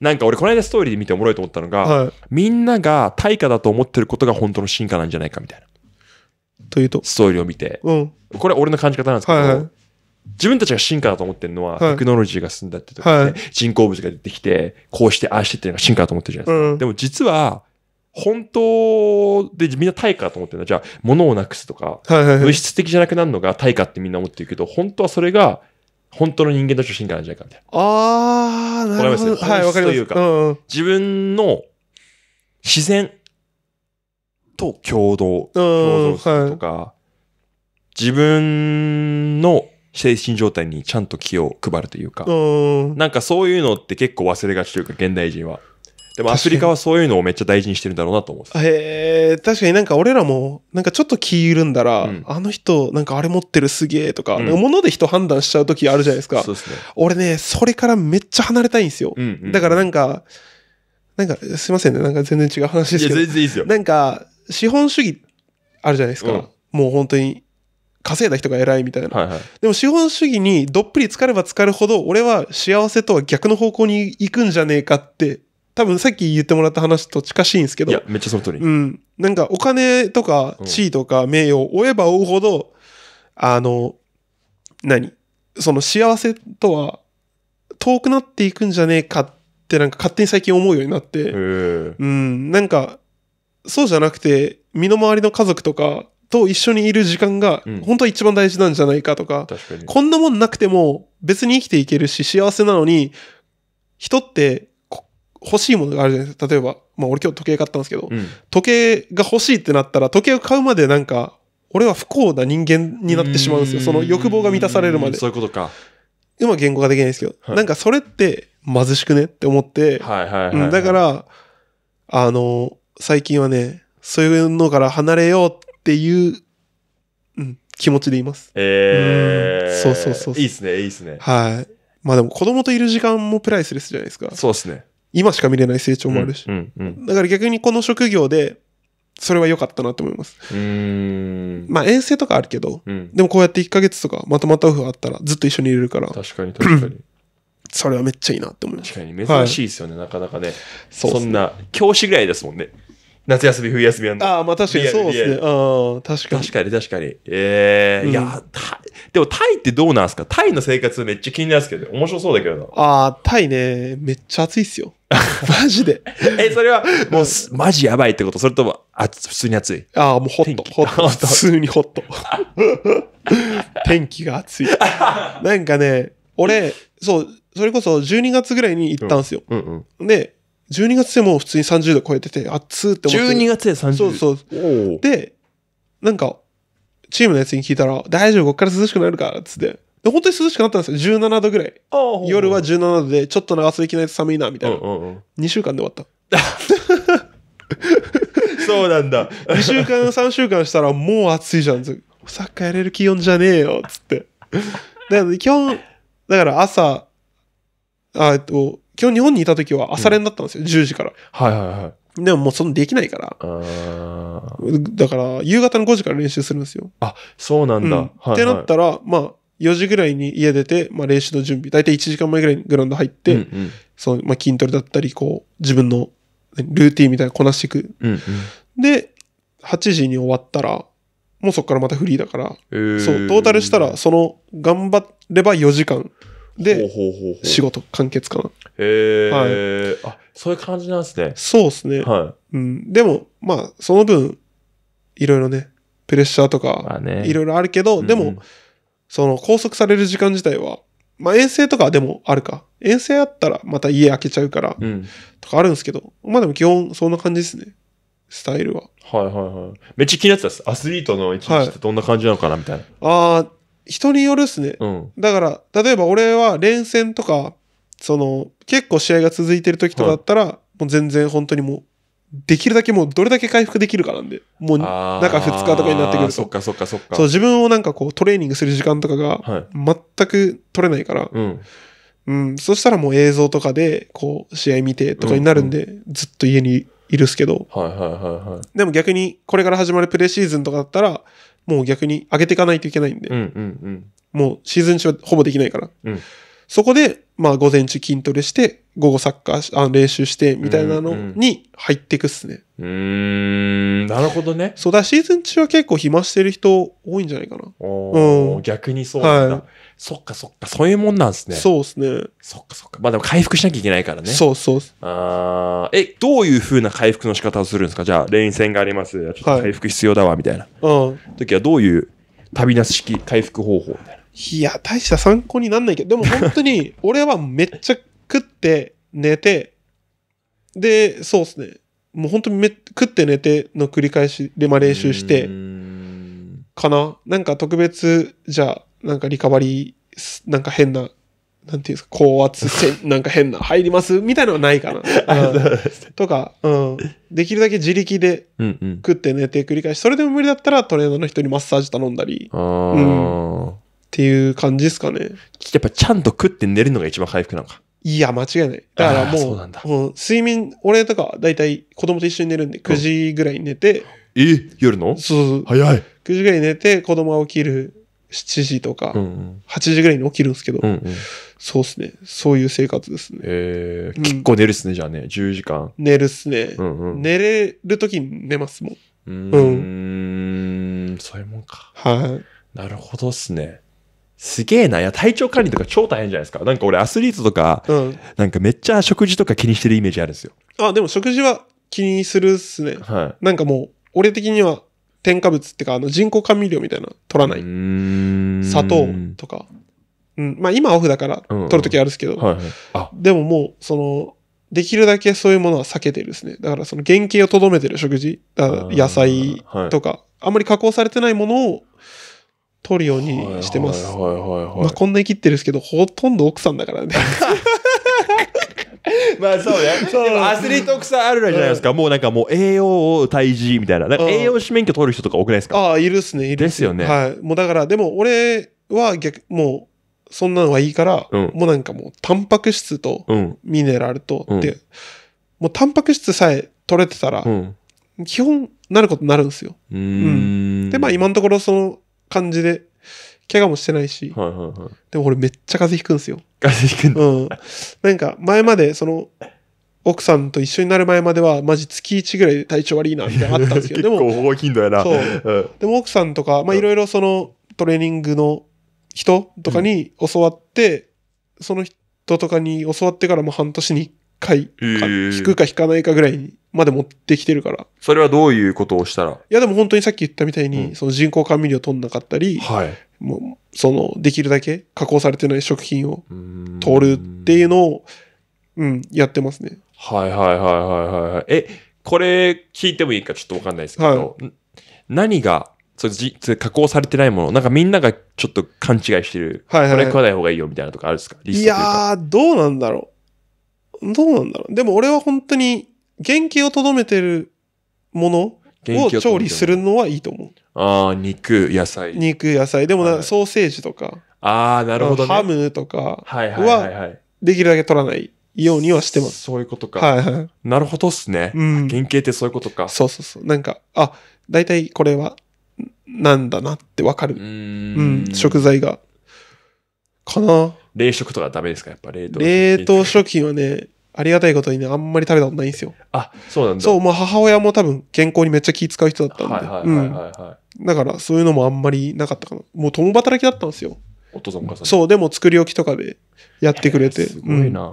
なんか俺この間ストーリーで見ておもろいと思ったのが、はいみんなが対価だと思ってることが本当の進化なんじゃないかみたいなというと。ストーリーを見てうん。これ俺の感じ方なんですけど、はいはい。自分たちが進化だと思ってるのは、はいテクノロジーが進んだってとか、ねはい人工物が出てきてこうしてああしてっていうのが進化だと思ってるじゃないですかうん。でも実は本当でみんな対価だと思ってるのはじゃあ物をなくすとかはいはいは物質的じゃなくなるのが対価ってみんな思ってるけど本当はそれが本当の人間として進化なんじゃないかみたいな。ああ、なるほど。すはい、わかります。というか、うんうん、自分の自然と共同、共同とか、はい、自分の精神状態にちゃんと気を配るというか、うん、なんかそういうのって結構忘れがちというか、現代人は。でもアフリカはそういうのをめっちゃ大事にしてるんだろうなと思う。へえー、確かになんか俺らも、なんかちょっと気緩んだら、うん、あの人、なんかあれ持ってるすげえとか、うん、物で人判断しちゃう時あるじゃないですか。そうですね。俺ね、それからめっちゃ離れたいんですよ。うんうん、だからなんか、なんかすいませんね、なんか全然違う話ですけど。いや、全然いいですよ。なんか、資本主義あるじゃないですか。うん、もう本当に稼いだ人が偉いみたいな、はいはい、でも資本主義にどっぷりつかればつかるほど俺は幸せとは逆の方向に行くんじゃねえかって多分さっき言ってもらった話と近しいんですけど。いや、めっちゃその通り。うん。なんかお金とか地位とか名誉を追えば追うほど、あの、何その幸せとは遠くなっていくんじゃねえかってなんか勝手に最近思うようになって。うん。なんか、そうじゃなくて、身の回りの家族とかと一緒にいる時間が、本当は一番大事なんじゃないかとか、うん、こんなもんなくても別に生きていけるし幸せなのに、人って欲しいものがあるじゃないですか。例えば、まあ俺今日時計買ったんですけど、うん、時計が欲しいってなったら、時計を買うまでなんか、俺は不幸な人間になってしまうんですよ。その欲望が満たされるまで。そういうことか。今言語ができないですけど、はい、なんかそれって貧しくねって思って、ははいいだから、あの、最近はね、そういうのから離れようっていう、うん、気持ちでいます。ええー、そうそうそう。いいっすね、いいっすね。はい。まあでも子供といる時間もプライスレスじゃないですか。そうっすね。今しか見れない成長もあるし。うんうんうん、だから逆にこの職業で、それは良かったなと思います。まあ遠征とかあるけど、うん、でもこうやって1ヶ月とかまとまったオフがあったらずっと一緒にいれるから。確かに確かに。それはめっちゃいいなって思います。確かに珍しいですよね、はい、なかなかね。そ、ね、んな、教師ぐらいですもんね。夏休み、冬休みやんの。ああ、まあ確かにそうですね。あ確かに。確かに、確かに。ええーうん、いや、タイ、でもタイってどうなんすかタイの生活めっちゃ気になるんすけど、面白そうだけどな。ああ、タイね、めっちゃ暑いっすよ。マジで。え、それは、もう、マジやばいってことそれとも、あ、普通に暑い。ああ、もうホット、ホット。普通にホット。天気が暑い。なんかね、俺、そう、それこそ12月ぐらいに行ったんですよ。うんうんで、12月でもう普通に30度超えてて、暑って思って。12月で30度そうそうで、なんか、チームのやつに聞いたら、大丈夫、こっから涼しくなるから、つって。で、本当に涼しくなったんですよ。17度ぐらい。夜は17度で、ちょっと長袖着ないと寒いな、みたいな。2週間で終わった。そうなんだ。2週間、3 週間したら、もう暑いじゃん。サッカーやれる気温じゃねえよ、つって。だから、基本、だから朝、あ、えっと、基本日本にいた時は朝練だったんですよ、うん、10時から。はいはいはい。でももうそのできないから。だから、夕方の5時から練習するんですよ。あ、そうなんだ。うんってなったら、まあ、4時ぐらいに家出て、まあ、練習の準備、だいたい1時間前ぐらいにグラウンド入って、うんうん、そのまあ、筋トレだったり、こう、自分のルーティンみたいなこなしていく。うんうん、で、8時に終わったら、もうそこからまたフリーだから、えー、そう、トータルしたら、その、頑張れば4時間。で、仕事完結かな。へえー、はい、あ、そういう感じなんですね。そうですね。はい。うん。でも、まあ、その分、いろいろね、プレッシャーとか、いろいろあるけど、でも、うん、その拘束される時間自体は、まあ遠征とかでもあるか。遠征あったらまた家開けちゃうから、とかあるんですけど、まあでも基本そんな感じですね。スタイルは。はいはいはい。めっちゃ気になってたっす。アスリートの一日ってどんな感じなのかなみたいな。ああ、人によるっすね。うん。だから、例えば俺は連戦とか、その、結構試合が続いてる時とかだったら、はい、もう全然本当にもう、できるだけもうどれだけ回復できるかなんで、もう中2日とかになってくると。そっかそっかそっか。そう、自分をなんかこうトレーニングする時間とかが全く取れないから、はい、うん、うん。そしたらもう映像とかで、こう、試合見てとかになるんで、うんうん、ずっと家にいるっすけど。はいはいはいはい。でも逆に、これから始まるプレシーズンとかだったら、もう逆に上げていかないといけないんで、うんうんうん、もうシーズン中はほぼできないから、うん、そこで、まあ午前中筋トレして、午後サッカーあ練習してみたいなのに入っていくっすね。うん、うん、なるほどね。そうだ、シーズン中は結構暇してる人多いんじゃないかな。おうん、逆にそうなんだ。はいそっかそっか、そういうもんなんですね。そうですね。そっかそっか。まあでも回復しなきゃいけないからね。そうそう。あえ、どういうふうな回復の仕方をするんですかじゃあ、連戦があります。ちょっと回復必要だわ、みたいな。はい、うん。時はどういう旅なす式回復方法みたいな。いや、大した参考になんないけど、でも本当に、俺はめっちゃ食って、寝て、で、そうですね。もう本当にめ食って寝ての繰り返しで、まあ、練習して、かな。なんか特別、じゃあ、なんかリカバリー、なんか変な、なんていうんですか、高圧線、なんか変な、入りますみたいなのはないかな。とか、うん。できるだけ自力で食って寝て繰り返し、それでも無理だったらトレーナーの人にマッサージ頼んだり。うん、っていう感じですかね。やっぱちゃんと食って寝るのが一番回復なんか。いや、間違いない。だからもう、うもう睡眠、俺とか大体子供と一緒に寝るんで、9時ぐらいに寝て。うん、え夜のそうそう。早い。9時ぐらいに寝て、子供が起きる。7時とか、8時ぐらいに起きるんですけど、うんうん、そうですね。そういう生活ですね。えー、結構寝るっすね、うん、じゃあね。10時間。寝るっすね。うんうん、寝れるときに寝ますもん。うんうん、そういうもんか。はい。なるほどっすね。すげえな。いや、体調管理とか超大変じゃないですか。なんか俺アスリートとか、うん、なんかめっちゃ食事とか気にしてるイメージあるんですよ。あ、でも食事は気にするっすね。はい。なんかもう、俺的には添加物っていうか、あの人工甘味料みたいな取らない。砂糖とか。うん。まあ今オフだから取るときあるんですけど、でももう、その、できるだけそういうものは避けてるですね。だからその原型をとどめてる食事、野菜とか、はい、あんまり加工されてないものを取るようにしてます。まあこんなに切ってるんですけど、ほとんど奥さんだからね。まあそうね。そうでもアスリート臭あるじゃないですか。もうなんかもう栄養を退治みたいな。なんか栄養士免許取る人とか多くないですかああ、いるっすね。いるですよね。はい。もうだから、でも俺は逆、もう、そんなのはいいから、うん、もうなんかもう、タンパク質とミネラルとって、うん、もうタンパク質さえ取れてたら、うん、基本なることになるんですよ。うん,、で、まあ今のところその感じで怪我もしてないし、はいはいはい。でも俺めっちゃ風邪ひくんですよ。風邪ひくんだ。うん。なんか前までその、奥さんと一緒になる前までは、マジ月1ぐらい体調悪いな、みたいなのあったんですけど、でも、結構大きいんだよな。そう。でも奥さんとか、まあいろいろそのトレーニングの人とかに教わって、うん、その人とかに教わってからもう半年に1回引くか引かないかぐらいまで持ってきてるから。それはどういうことをしたらいやでも本当にさっき言ったみたいに、うん、その人工甘味料取んなかったり、はい、もう、その、できるだけ加工されてない食品を取るっていうのを、うん、やってますね。はいはいはいはいはい。え、これ聞いてもいいかちょっとわかんないですけど、はい、何が、そじ加工されてないもの、なんかみんながちょっと勘違いしてる。はいはい、これ食わない方がいいよみたいなとかあるんですかいやー、どうなんだろう。どうなんだろう。でも俺は本当に、原型をとどめてるものを調理するのはいいと思う。ああ、肉、野菜。肉、野菜。でもな、はいソーセージとか、ああ、なるほどね。ハムとかはいはいはいはい。できるだけ取らないようにはしてます。そういうことか。はいはい。なるほどっすね。うん原型ってそういうことか。そうそうそう。なんか、あ、大体これは、なんだなってわかる。うん、ん。食材が。かな冷食とかダメですかやっぱ冷凍。冷凍食品はね、ありがたいことにね、あんまり食べたことないんですよ。あ、そうなんだ。そう、まあ母親も多分健康にめっちゃ気使う人だったんで。はいはいはいはいはい。だからそういうのもあんまりなかったかな。もう共働きだったんですよ。お父さんお母さん。そう、でも作り置きとかでやってくれて。すごいな。うん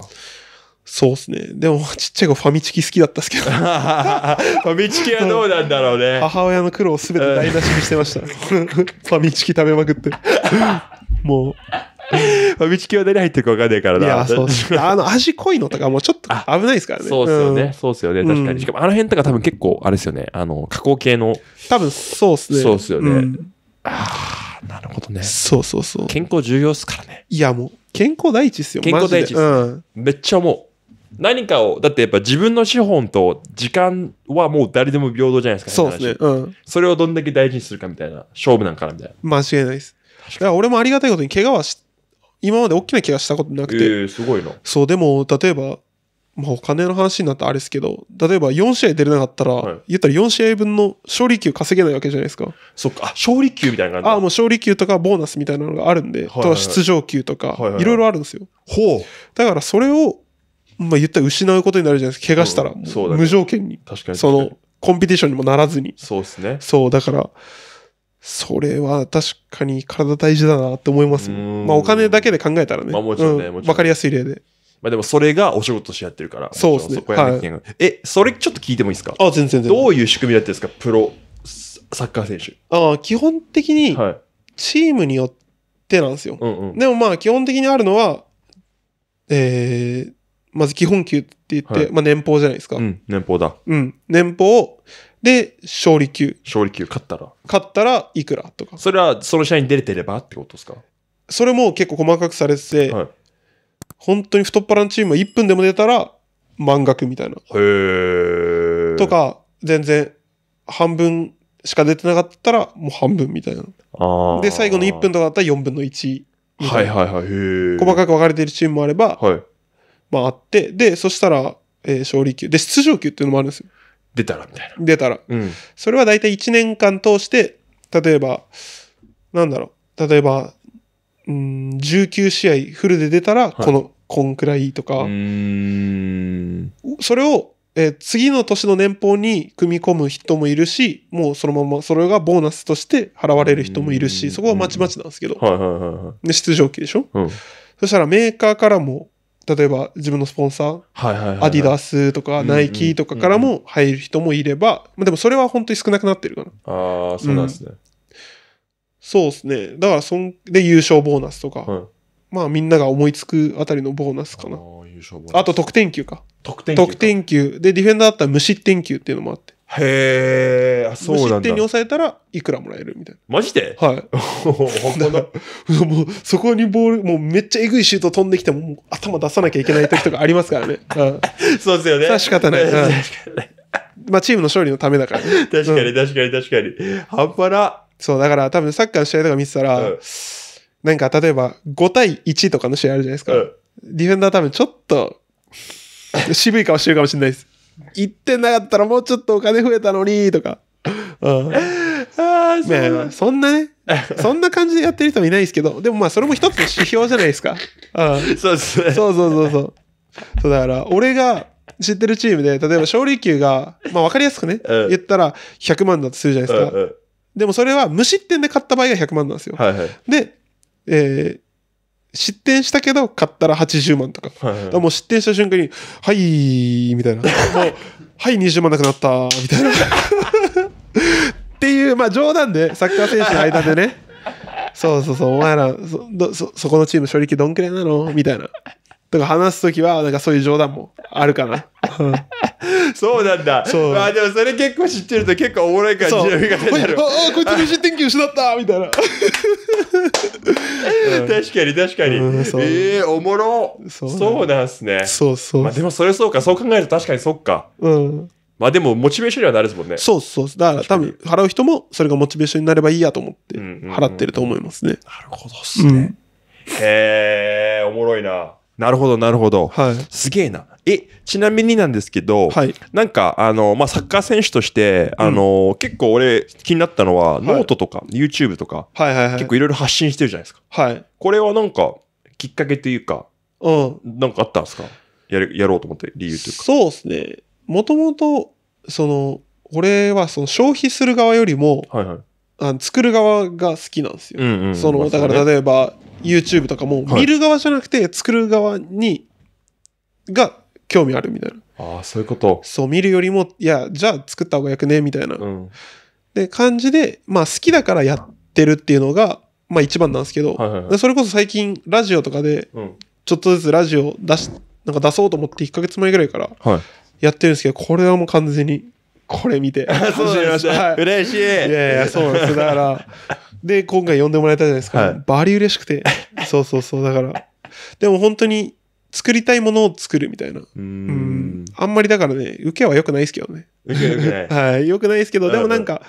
そうっすね。でも、ちっちゃい子ファミチキ好きだったっすけど。ファミチキはどうなんだろうね。母親の苦労をすべて台無しにしてました。ファミチキ食べまくって。もう。ファミチキは何入ってるか分かんないからな。いや、そう あの、味濃いのとかもちょっと危ないですからね。そうですよね。うん、そうですよね。確かに。しかも、あの辺とか多分結構、あれですよね。あの、加工系の。多分、そうっすね。そうですよね。うん、ああ、なるほどね。そうそうそう。健康重要っすからね。いや、もう、健康第一っすよ。健康第一っす、うん。めっちゃ思う。何かをだってやっぱ自分の資本と時間はもう誰でも平等じゃないですか、ね、そうですね、うん、それをどんだけ大事にするかみたいな勝負なんかなみたいな間違いないですだから俺もありがたいことに怪我はし今まで大きな気がしたことなくて。えー、すごいな。そう、でも、例えば、もうお金の話になったらあれですけど、例えば4試合出れなかったら、はい、言ったら4試合分の勝利球稼げないわけじゃないですか。そっか、勝利球みたいなああ、もう勝利球とかボーナスみたいなのがあるんで、はいはい、とは出場球とか、はいろ、はいろあるんですよ。ほう。だからそれを、まあ言ったら失うことになるじゃないですか。怪我したら、うんね、無条件に。確かにその、コンピティションにもならずに。そうですね。そう、だから、それは確かに体大事だなって思いますまあお金だけで考えたらね。まあもちろんね、わ、うん、かりやすい例で。まあでもそれがお仕事してやってるから。そうですね。そこやね、はい、え、それちょっと聞いてもいいですかあ、全然全然。どういう仕組みだってんですかプロサッカー選手。ああ、基本的にチームによってなんですよ。はいうんうん、でもまあ基本的にあるのは、えー、まず基本給って言って、はい、まあ年俸じゃないですか。うん、年俸だ。うん。年俸を、で、勝利級。勝利級勝ったら。勝ったらいくらとか。それはその試合に出れてればってことですかそれも結構細かくされてて、はい、本当に太っ腹のチームは1分でも出たら満額みたいな。へとか、全然半分しか出てなかったらもう半分みたいな。で、最後の1分とかだったら4分の1。はいはいはい。細かく分かれているチームもあれば、はい、まああって、で、そしたら、えー、勝利級。で、出場級っていうのもあるんですよ。出たらみたいな。出たら。うん。それは大体1年間通して、例えば、なんだろう、例えば、うん、19試合フルで出たら、この、はい、こんくらいとか、それを、えー、次の年の年俸に組み込む人もいるし、もうそのまま、それがボーナスとして払われる人もいるし、そこはまちまちなんですけど、で、出場期でしょ、うん、そしたらメーカーからも、例えば自分のスポンサー、アディダスとかナイキとかからも入る人もいれば、まあ、でもそれは本当に少なくなってるかな。ああ、そうなんですね。うん、そうですね。だからそんで優勝ボーナスとか、まあみんなが思いつくあたりのボーナスかな。あと得点球か。得点球得点球で、ディフェンダーだったら無失点球っていうのもあって。へえ、あ、そう無失点に抑えたらいくらもらえるみたいな。マジではい。ほからもうそこにボール、もうめっちゃえぐいシュート飛んできても、頭出さなきゃいけない時とかありますからね。そうですよね。仕方ない。まあ、チームの勝利のためだから、ね。確かに、確かに、確かに。半端な。そう、だから多分サッカーの試合とか見てたら、うん、なんか例えば5対1とかの試合あるじゃないですか。うん、ディフェンダー多分ちょっと渋い顔してるかもしれないです。行ってなかったらもうちょっとお金増えたのに、とか。うん。ああ、そう、そんなね、そんな感じでやってる人もいないですけど、でもまあそれも一つの指標じゃないですか。うん。そうですね。そうそうそうそう。そうだから、俺が知ってるチームで、例えば勝利球が、まあ分かりやすくね、うん、言ったら100万だとするじゃないですか。うんうん、でもそれは無失点で勝った場合が100万なんですよ。はいはい、で、えー、失点したけど、買ったら80万とか。はいはい、かもう失点した瞬間に、はい、みたいな。もう、はい、20万なくなった、みたいな。っていう、まあ冗談で、サッカー選手の間でね。そうそうそう、お前らそそ、そこのチーム、処理どんくらいなのみたいな。とか話すときは、なんかそういう冗談もあるかな。そうなんだ。そう。あでもそれ結構知ってると結構おもろい感じの見方になる。ああ、こいつ飯天気失ったみたいな。確かに確かに。ええおもろ。そうなんすね。そうそう。まあでもそれそうか、そう考えると確かにそっか。うん。まあでもモチベーションにはなるですもんね。そうそう。だから多分払う人もそれがモチベーションになればいいやと思って払ってると思いますね。なるほどっすね。へえ、おもろいな。なるほど、なるほど。はい、すげえな。え、ちなみになんですけど、はい、なんか、あの、まあ、サッカー選手として、うん、あの、結構俺気になったのは、はい、ノートとか、YouTube とか、はいはいはい、結構いろいろ発信してるじゃないですか。はい。これはなんか、きっかけというか、うん。なんかあったんですかやる、やろうと思って理由というか。そうですね。もともと、その、俺はその消費する側よりも、はいはい。あ作る側が好きなんですよ。うんうん、その、だから例えば、YouTube とかも、見る側じゃなくて作る側に、が興味あるみたいな。ああ、そういうこと。そう、見るよりも、いや、じゃあ作った方がよくね、みたいな。うん、で、感じで、まあ好きだからやってるっていうのが、まあ一番なんですけど、それこそ最近ラジオとかで、ちょっとずつラジオ出し、なんか出そうと思って1か月前ぐらいからやってるんですけど、これはもう完全にこれ見て。そうなんです、は嬉しい。いやいや、そうなんです。だから、で、今回呼んでもらえたじゃないですか。はい、バリ嬉しくて。そうそうそう、だから。でも本当に作りたいものを作るみたいな。うん。あんまりだからね、受けは良くないですけどね。受け良くない。はい、良くないですけど、でもなんか、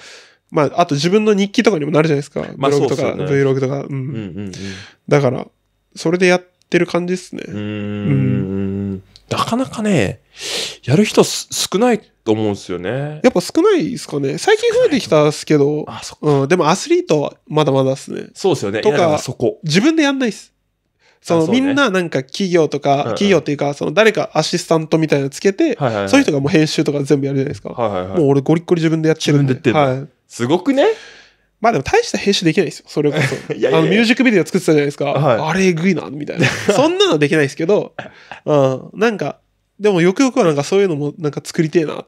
まあ、あと自分の日記とかにもなるじゃないですか。ブログとか、ね、Vlog とか。うん。うんうんうん、だから、それでやってる感じですね。うん。なかなかね、やる人少ないと思うんですよね。やっぱ少ないですかね。最近増えてきたっすけど、あそうん、でもアスリートはまだまだっすね。そうですよね。とかそこ。自分でやんないっす。そのそみんななんか企業とか、うんうん企業っていうか、その誰かアシスタントみたいなのつけて、はいはいはいそういう人がもう編集とか全部やるじゃないですか。はいはいはい。もう俺ゴリゴリ自分でやってるんで。自分でやはい。すごくねまあでも大した編集できないですよ、それこそ。いやいやいやあのミュージックビデオ作ってたじゃないですか。はいあれえぐいな、みたいな。そんなのできないですけど、うん、なんか、でもよくよくはなんかそういうのもなんか作りてえな、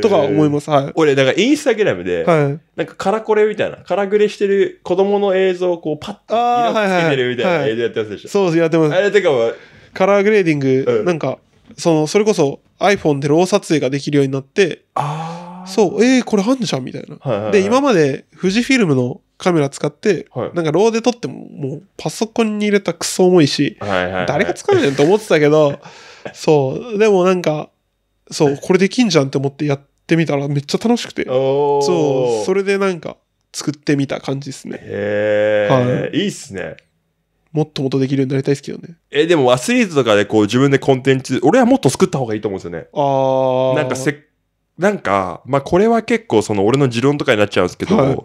とか思います。はい。俺、だからインスタグラムで、はい、なんかカラコレみたいな、カラグレしてる子供の映像をこうパッと色つけてるみたいな映像やってますでしょ。そう、やってます。あれとかは、カラーグレーディング、うん、なんか、その、それこそ iPhone でロー撮影ができるようになって、あそう、えー、これあんじゃんみたいな。はいはいはい、で、今まで富士フィルムのカメラ使って、はい、なんかローで撮っても、もうパソコンに入れたクソ重いし、はいはいはい、誰が使うねんと思ってたけど、そう。でもなんか、そう、これできんじゃんって思ってやってみたらめっちゃ楽しくて。そう、それでなんか作ってみた感じですね。へえ、い、いっすね。もっともっとできるようになりたいですけどね。え、でもアスリートとかでこう自分でコンテンツ、俺はもっと作った方がいいと思うんですよね。ああ。なんかせ、なんか、まあこれは結構その俺の持論とかになっちゃうんですけど、はい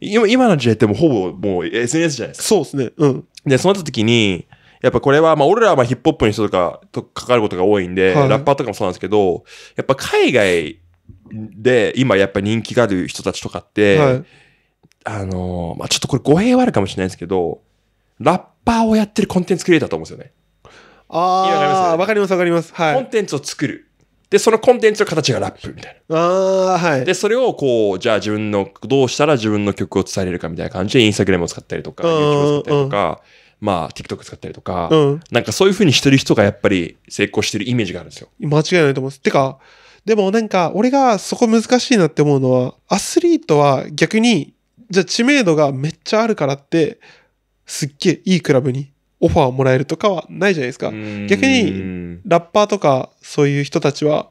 今今の時代ってもうほぼもう SNS じゃないですか。そうですね。うん。で、その時に、やっぱこれは、まあ俺らはまあヒップホップの人とかと関わることが多いんで、はいラッパーとかもそうなんですけど、やっぱ海外で今やっぱ人気がある人たちとかって、はい。あのーまあちょっとこれ語弊はあるかもしれないですけど、ラッパーをやってるコンテンツクリエイターだと思うんですよね。ああ、わかりますわかります。はコンテンツを作る。で、そのコンテンツの形がラップみたいな。ああ、はい。で、それをこう、じゃあ自分の、どうしたら自分の曲を伝えれるかみたいな感じで、インスタグラムを使ったりとか、YouTube を使ったりとか、まあ、TikTok 使ったりとか、うん、なんかそういうふうにしてる人がやっぱり成功してるイメージがあるんですよ。間違いないと思いす。てか、でもなんか、俺がそこ難しいなって思うのは、アスリートは逆に、じゃあ知名度がめっちゃあるからって、すっげえいいクラブにオファーをもらえるとかはないじゃないですか。逆に、ラッパーとかそういう人たちは、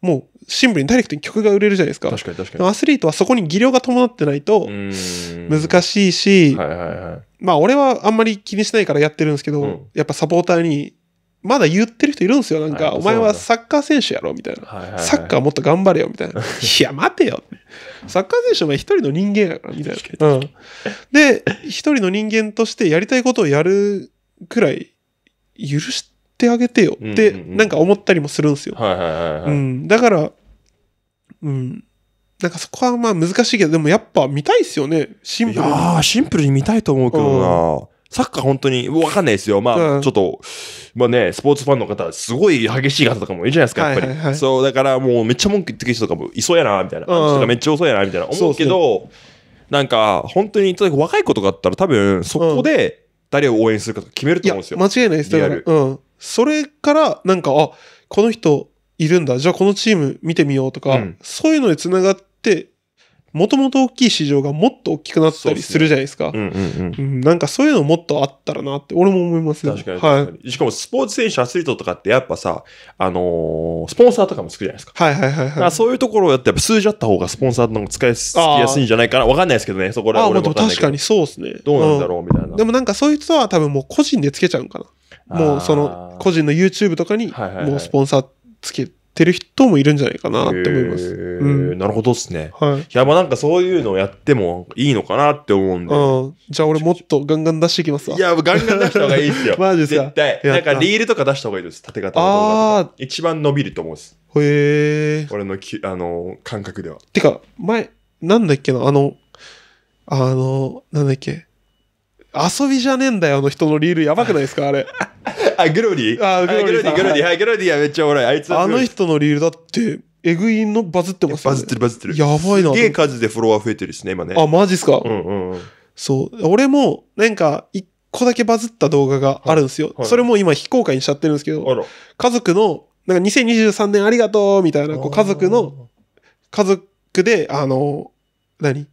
もう新ルにダイレクトに曲が売れるじゃないですか。確かに確かに。アスリートはそこに技量が伴ってないと難しいし、はいはいはい、まあ俺はあんまり気にしないからやってるんですけど、うん、やっぱサポーターに、まだ言ってる人いるんですよ。なんか、お前はサッカー選手やろみたいな、サッカーもっと頑張れよみたいな。いや、待てよ。サッカー選手は一人の人間やからみたいな。うん、で、一人の人間としてやりたいことをやるくらい許して、てあげてよって、なんか思ったりもするんですよ。だから、うん。なんかそこはまあ難しいけど、でもやっぱ見たいっすよね。シンプルに。シンプルに見たいと思うけどな。サッカー本当に、わかんないですよ。まあ、ちょっと、まあね、スポーツファンの方、すごい激しい方とかもいるじゃないですか、やっぱり。はいはいはい、そう、だからもうめっちゃ文句言ってくる人とかもいそうやな、みたいな。うん、人めっちゃ遅いやな、みたいな思うけど、なんか、本当に、若い子とかだったら多分、そこで誰を応援するかとか決めると思うんですよ。間違いないです、うん。それから、なんか、あ、この人、いるんだ。じゃあこのチーム見てみようとか、うん、そういうのにつながって、もともと大きい市場がもっと大きくなったりするじゃないですか。なんかそういうのもっとあったらなって、俺も思いますね。確かにはい。しかもスポーツ選手、アスリートとかってやっぱさ、あのー、スポンサーとかもつくじゃないですか。はいはいはい、はい。そういうところをやってやっぱ数字あった方がスポンサーの使いやすいんじゃないかな。わかんないですけどね、そこら辺は。確かにそうですね。どうなんだろうみたいな。でもなんかそういう人は多分もう個人でつけちゃうんかな。もうその個人の YouTube とかにもうスポンサーつけてる人もいるんじゃないかなって思います。うん、なるほどっすね。はい。いや、まあなんかそういうのをやってもいいのかなって思うんで。じゃあ俺もっとガンガン出していきますわ。いや、ガンガン出した方がいいっすよ。マジですか絶対。なんかリールとか出した方がいいです。縦型の動画とか。一番伸びると思うっです。へえ。俺のき、あの、感覚では。てか、前、なんだっけな、あの、あの、なんだっけ。遊びじゃねえんだよの人のリールやばくないですかあれ。あ、グロディあ、グロディ、グロディ、はい、グロディはめっちゃおもろい。あいつあの人のリールだって、えぐいのバズってますよ、ね、バズってる、バズってる。やばいな。すげえ数でフォロワー増えてるしね、今ね。あ、マジっすかうんうんそう。俺も、なんか、一個だけバズった動画があるんですよ。はいそれも今非公開にしちゃってるんですけど、家族の、なんか2023年ありがとうみたいな、こう家族の、家族で、あの、何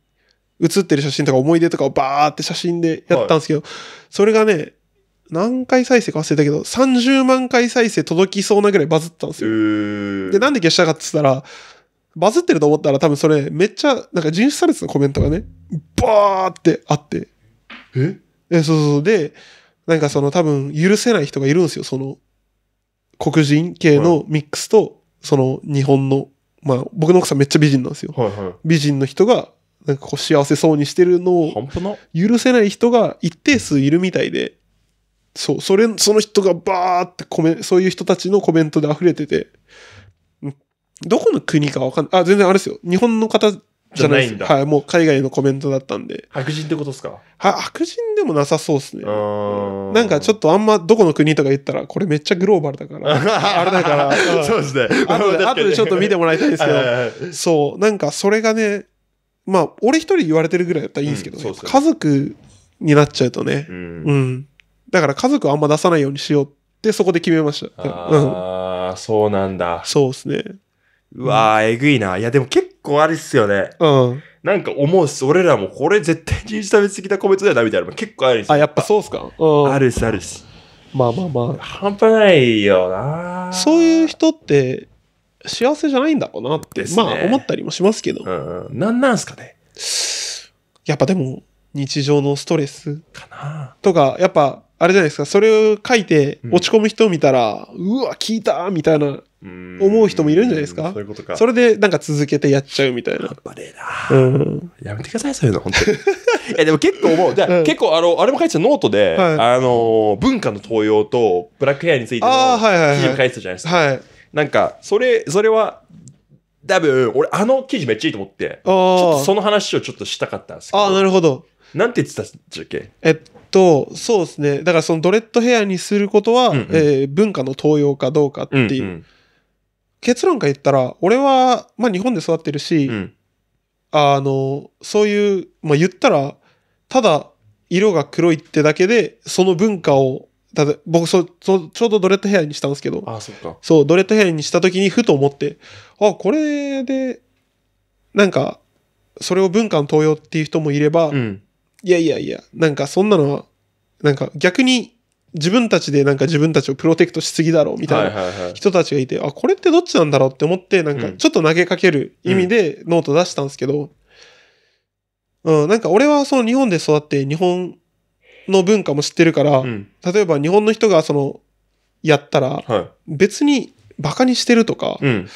写ってる写真とか思い出とかをバーって写真でやったんですけど、それがね、何回再生か忘れたけど、30万回再生届きそうなぐらいバズったんですよ。で、なんで消したかって言ったら、バズってると思ったら多分それめっちゃ、なんか人種差別のコメントがね、バーってあって。ええ、そうそう。で、なんかその多分許せない人がいるんですよ。その、黒人系のミックスと、その日本の、まあ僕の奥さんめっちゃ美人なんですよ。はいはい、美人の人が、なんかこう幸せそうにしてるのを、許せない人が一定数いるみたいで、そう、それ、その人がバーってコメそういう人たちのコメントで溢れてて、どこの国かわかんない。あ、全然あれですよ。日本の方じゃないです。はい、もう海外のコメントだったんで。白人ってことですかは、白人でもなさそうですね。なんかちょっとあんまどこの国とか言ったら、これめっちゃグローバルだから。あれだから。そうですね。後で、でちょっと見てもらいたいんですけど、はいそう、なんかそれがね、まあ、俺一人言われてるぐらいだったらいいんですけど、うん、家族になっちゃうとね、うん、うんだから家族あんま出さないようにしようってそこで決めました。ああ、うん、そうなんだ。そうですね。うわー、えぐいな。いや、でも結構あれっすよね。うん。なんか思うっす。俺らもこれ絶対人種差別的なコメントだよな、みたいなの結構あるっす。あ、やっぱそうっすか。うん。あるっす、あるっす。まあまあまあ。半端ないよな。そういう人って、幸せじゃないんだろうなって、ね、まあ思ったりもしますけど。うん。なんなんすかね。やっぱでも、日常のストレスかなとか、やっぱあれじゃないですか、それを書いて落ち込む人を見たら、うん、うわ、聞いたみたいな、思う人もいるんじゃないですか。そういうことか。それでなんか続けてやっちゃうみたいな。やっぱねえな、うん、やめてください、そういうの、本当に。えでも結構思う、じゃあ、うん、結構あの、あれも書いてたノートで、はい、あの、文化の東洋とブラックヘアについての記事も書いてたじゃないですか。はいはいはい、なんか、それ、それは、多分、俺、あの記事めっちゃいいと思って、ちょっとその話をちょっとしたかったんですけど。ああ、なるほど。なんて言ってたっけえっと、そうですね。だからそのドレッドヘアにすることは、うんうん、えー、文化の東洋かどうかっていう。うんうん、結論から言ったら、俺は、まあ日本で育ってるし、うん、あの、そういう、まあ言ったら、ただ色が黒いってだけで、その文化を、だ僕そそ、ちょうどドレッドヘアにしたんですけど、あそかそう、ドレッドヘアにした時にふと思って、あ、これで、なんか、それを文化の東洋っていう人もいれば、うんいやいやいや、なんかそんなのは、なんか逆に自分たちでなんか自分たちをプロテクトしすぎだろうみたいな人たちがいて、あ、これってどっちなんだろうって思って、なんかちょっと投げかける意味でノート出したんですけど、うん、うん、なんか俺はその日本で育って日本の文化も知ってるから、うん、例えば日本の人がその、やったら、別にバカにしてるとか、うん、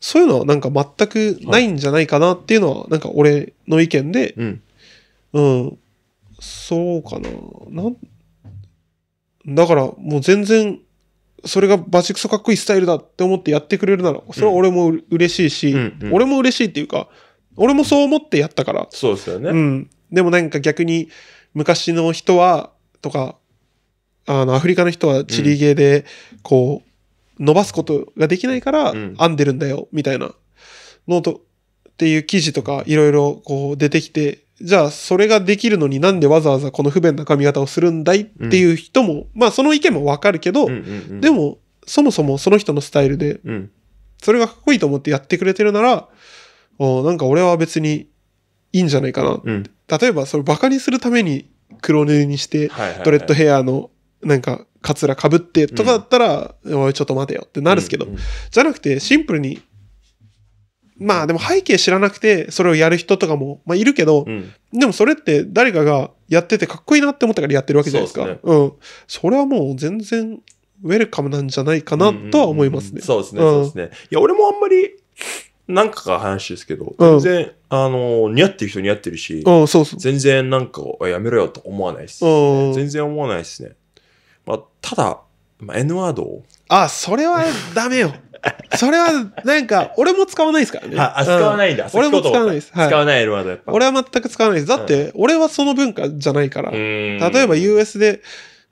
そういうのはなんか全くないんじゃないかなっていうのは、なんか俺の意見で、うん、うんそうかな。なん、だからもう全然、それがバチクソかっこいいスタイルだって思ってやってくれるなら、それは俺もう、嬉しいし、うんうん俺も嬉しいっていうか、俺もそう思ってやったから。そうですよね。うん。でもなんか逆に、昔の人は、とか、あの、アフリカの人はチリゲーで、こう、伸ばすことができないから編んでるんだよ、みたいな、ノートっていう記事とか、いろいろこう出てきて、じゃあそれができるのになんでわざわざこの不便な髪型をするんだいっていう人も、うん、まあその意見もわかるけど、うんうんうん、でもそもそもその人のスタイルで、それがかっこいいと思ってやってくれてるなら、おなんか俺は別にいいんじゃないかな、うん、例えばそれバカにするために黒塗りにして、はいドレッドヘアのなんかカツラかぶってとかだったら、うん、おいちょっと待てよってなるんですけど、うんうん、じゃなくてシンプルにまあでも背景知らなくてそれをやる人とかも、まあ、いるけど、うん、でもそれって誰かがやっててかっこいいなって思ったからやってるわけじゃないですか。うすね、うん。それはもう全然ウェルカムなんじゃないかなとは思いますね。そうですね、そうですね。いや、俺もあんまり、なんかが話ですけど、全然、あの、似合ってる人似合ってるし、そうそう全然なんか、やめろよと思わないです、ね、全然思わないですね。まあ、ただ、まあ、N ワードを。あ、それはダメよ。それは、なんか、俺も使わないですからね。あ、使わないんだ。俺も使わないです。使わない L ワードやっぱ。俺は全く使わないです。だって、俺はその文化じゃないから。例えば US で、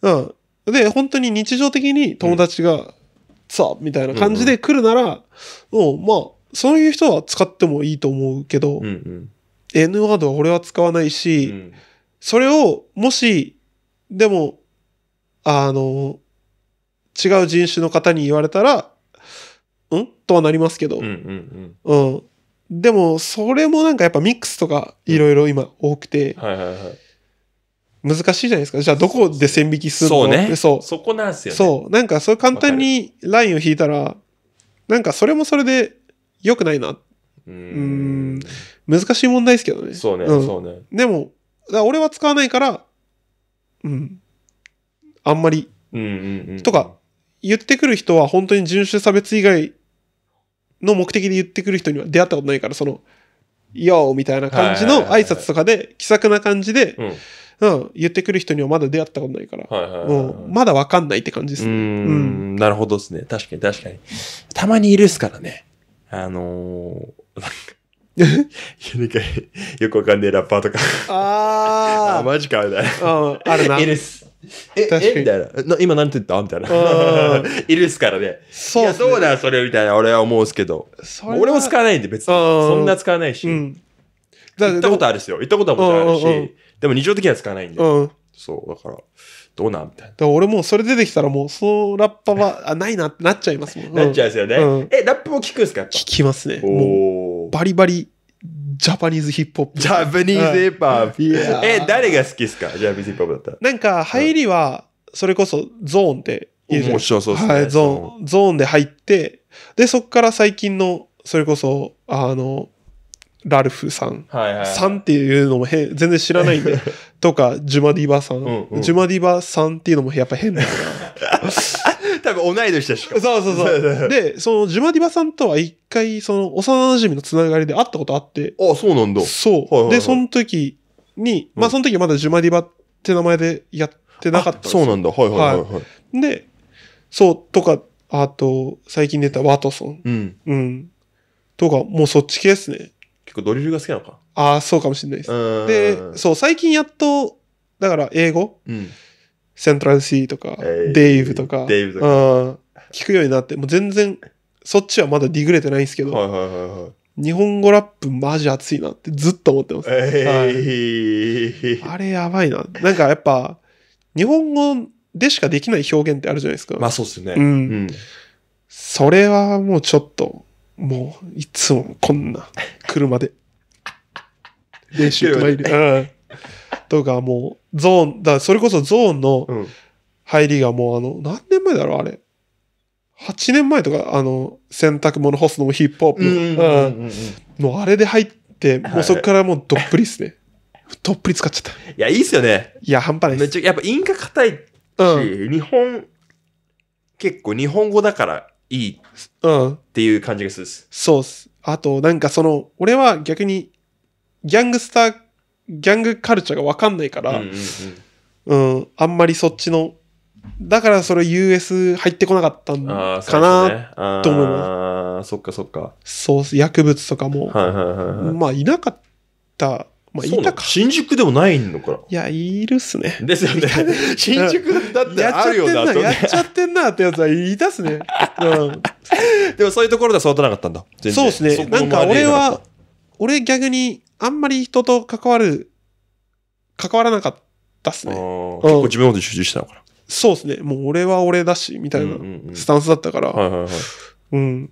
うん。で、本当に日常的に友達が、さあ、みたいな感じで来るなら、もう、まあ、そういう人は使ってもいいと思うけど、N ワードは俺は使わないし、それを、もし、でも、あの、違う人種の方に言われたら、んとはなりますけど、うん、うんうん、でも、それもなんかやっぱミックスとかいろいろ今多くて、はいはいはい。難しいじゃないですか。じゃあどこで線引きするのそうね。そう。そこなんですよね。そう。なんかそれ簡単にラインを引いたら、なんかそれもそれで良くないな。うん。難しい問題ですけどね。そうね、うん、そうね。でも、俺は使わないから、うん。あんまり、うんうんうん、とか、言ってくる人は本当に人種差別以外の目的で言ってくる人には出会ったことないから、その、よーみたいな感じの挨拶とかで、気さくな感じで、うん、言ってくる人にはまだ出会ったことないから、うまだわかんないって感じですね。うん、なるほどですね。確かに確かに。たまにいるっすからね。あのー、か、よくわかんねえラッパーとかあ。あ あ。マジか、みたいな。あるな。いるっす。え、えみたいな。な今なんて言ったみたいな。いるっすからね。そう、ね、いや、そうだ、それみたいな。俺は思うんすけど。俺も使わないんで、別に。そんな使わないし。うん、行ったことあるっすよ。行ったことはもちろんあるし。でも日常的には使わないんで。そう、だから。どうなんみたいな。俺もそれ出てきたらもうそのラッパは、あ、ないなってなっちゃいますもん、なっちゃいますよね。うん、え、ラップも聞くんすか聞きますね。おバリバリジャパニーズヒップホップ。ジャパニーズヒップホップ。はい、え、誰が好きですかジャパニーズヒップホップだったら。なんか、入りは、それこそゾーンって言うじゃなで面白そうですね。はい、ゾーン、ゾーンで入って、で、そっから最近の、それこそ、あの、ラルフさん。はいはい、さんっていうのも変、全然知らないんで。とか、ジュマディバさん。うんうん、ジュマディバさんっていうのもやっぱ変だな。多分同い年だしか。そうそうそう。で、その、ジュマディバさんとは一回、その、幼馴染のつながりで会ったことあって。あそうなんだ。そう。はいはいはい、で、その時に、まあ、その時まだジュマディバって名前でやってなかったんそうなんだ。はいはいはい、はい、はい。で、そう、とか、あと、最近出たワトソン。うん。うん。とか、もうそっち系ですね。結構ドリルが好きなのかああ、そうかもしれないです。で、そう、最近やっと、だから英語、うん、セントラル C とか、えー、デイブとか、デイブとか、聞くようになって、もう全然、そっちはまだディグレてないんですけど、はいはいはいはい、日本語ラップマジ熱いなってずっと思ってます。えー、はい、あれやばいな。なんかやっぱ、日本語でしかできない表現ってあるじゃないですか。まあそうっすね。うん。うん、それはもうちょっと、もう、いつもこんな、車で。練習とかいる。うんとかもう、ゾーン、だそれこそゾーンの入りがもうあの、何年前だろうあれ。8年前とか、あの、洗濯物干すのもヒップホップ。もうあれで入って、もうそこからもうどっぷりっすね。どっぷり使っちゃった。いや、いいっすよね。いや、半端ないっす。やっぱ韻が硬いし、うん。日本、結構日本語だからいいっうん。ていう感じがするっす。そうっす。あと、なんかその、俺は逆に、ギャングスターギャングカルチャーが分かんないから、うん、うんうん、あんまりそっちの、だからそれ US 入ってこなかったんかな、と思うまあそっかそっか。そう、薬物とかも、はいはいはいはい、まあいなかった。まあ、いたか。新宿でもないのかいや、いるっすね。ですよね。新宿だってあるよな、ね、やっちゃってんなってやつはいたっすね。うん、でもそういうところでは育たなかったんだ。そうですね。なんか俺は、俺逆にあんまり人と関わる、関わらなかったっすね。結構自分のこと集中したのかな。そうですね。もう俺は俺だし、みたいなスタンスだったから。うん。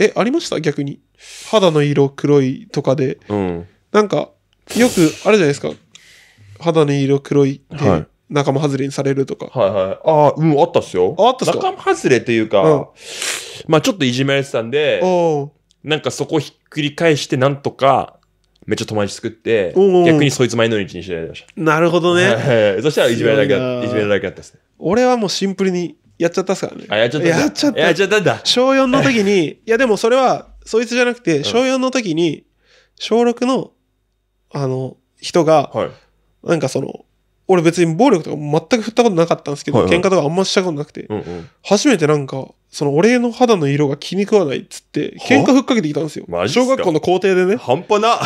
え、ありました逆に。肌の色黒いとかで。うん、なんか、よくあるじゃないですか。肌の色黒いで仲間外れにされるとか。はい、はいはい。ああ、うん、あったっすよ。あったっすか仲間外れというか、うん、まあちょっといじめられてたんで、なんかそこひっくり返して、なんとか、めっちゃ友達作って、逆にそいつ前の日にしてやりました。なるほどね。は いそしたらいじめられなくいじめられなったすね。俺はもうシンプルにやっちゃったっすからね。あ、やっちゃった。やっちゃった。っゃったんだ。小4の時に、いやでもそれは、そいつじゃなくて、小4の時に、小6の、あの、人が、はい、なんかその、俺別に暴力とか全く振ったことなかったんですけど、はいはい、喧嘩とかあんましたことなくて、うんうん、初めてなんか、その俺の肌の色が気に食わないっつって、喧嘩ふっかけてきたんですよ。小学校の校庭でね。半端な。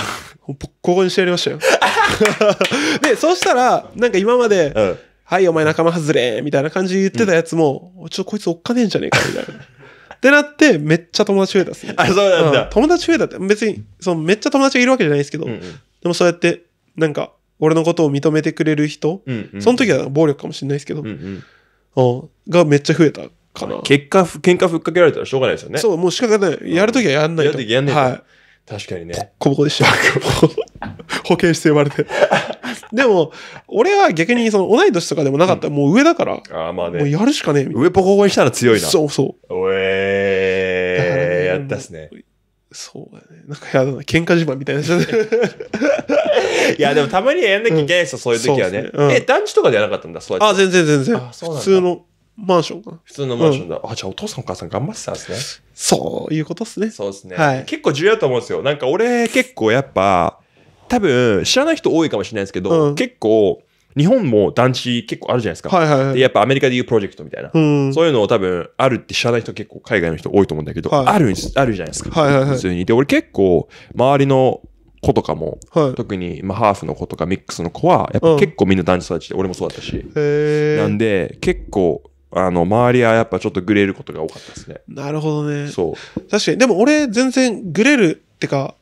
ここにしてやりましたよ。で、そうしたら、なんか今まで、うん、はい、お前仲間外れ、みたいな感じで言ってたやつも、うん、ちょ、こいつおっかねえんじゃねえか、みたいな。ってなって、めっちゃ友達増えたっすね。あ、そうなんだ。うん、友達増えたって、別に、その、めっちゃ友達がいるわけじゃないですけど、うんうん、でもそうやって、なんか、俺のことを認めてくれる人、うんうん、その時は暴力かもしれないですけど、うんうん、がめっちゃ増えたかな。結果、喧嘩ふっかけられたらしょうがないですよね。そう、もう仕方ない。やるときはやんないと。やるときやんないと。はい。確かにね。コボコでした。保健室呼ばれて。でも、俺は逆にその同い年とかでもなかったら、もう上だから。ああ、まあね。もうやるしかねえ。上ポコポコにしたら強いな。そうそう。おえー、やったっすね。そうだね。なんかやだな。喧嘩自慢みたいな。いや、でもたまにやんなきゃいけないですよ、そういう時はね。え、団地とかでやらなかったんだ、そうやって。あ、全然全然。普通の。マンションか普通のマンションだ。あ、じゃあお父さんお母さん頑張ってたんですね。そういうことっすね。そうですね。はい。結構重要だと思うんですよ。なんか俺結構やっぱ、多分知らない人多いかもしれないですけど、うん、結構、日本も団地結構あるじゃないですか。はいはい、はい、やっぱアメリカでいうプロジェクトみたいな。うん、そういうのを多分あるって知らない人結構海外の人多いと思うんだけど、はい、あるあるじゃないですか。はいはいはい、普通に。で、俺結構周りの子とかも、はい、特に、まあ、ハーフの子とかミックスの子は、やっぱ結構みんな男子育ちで、うん、俺もそうだったし。なんで、結構、あの、周りはやっぱちょっとグレることが多かったですね。なるほどね。そう。確かに。でも俺、全然グレるってか、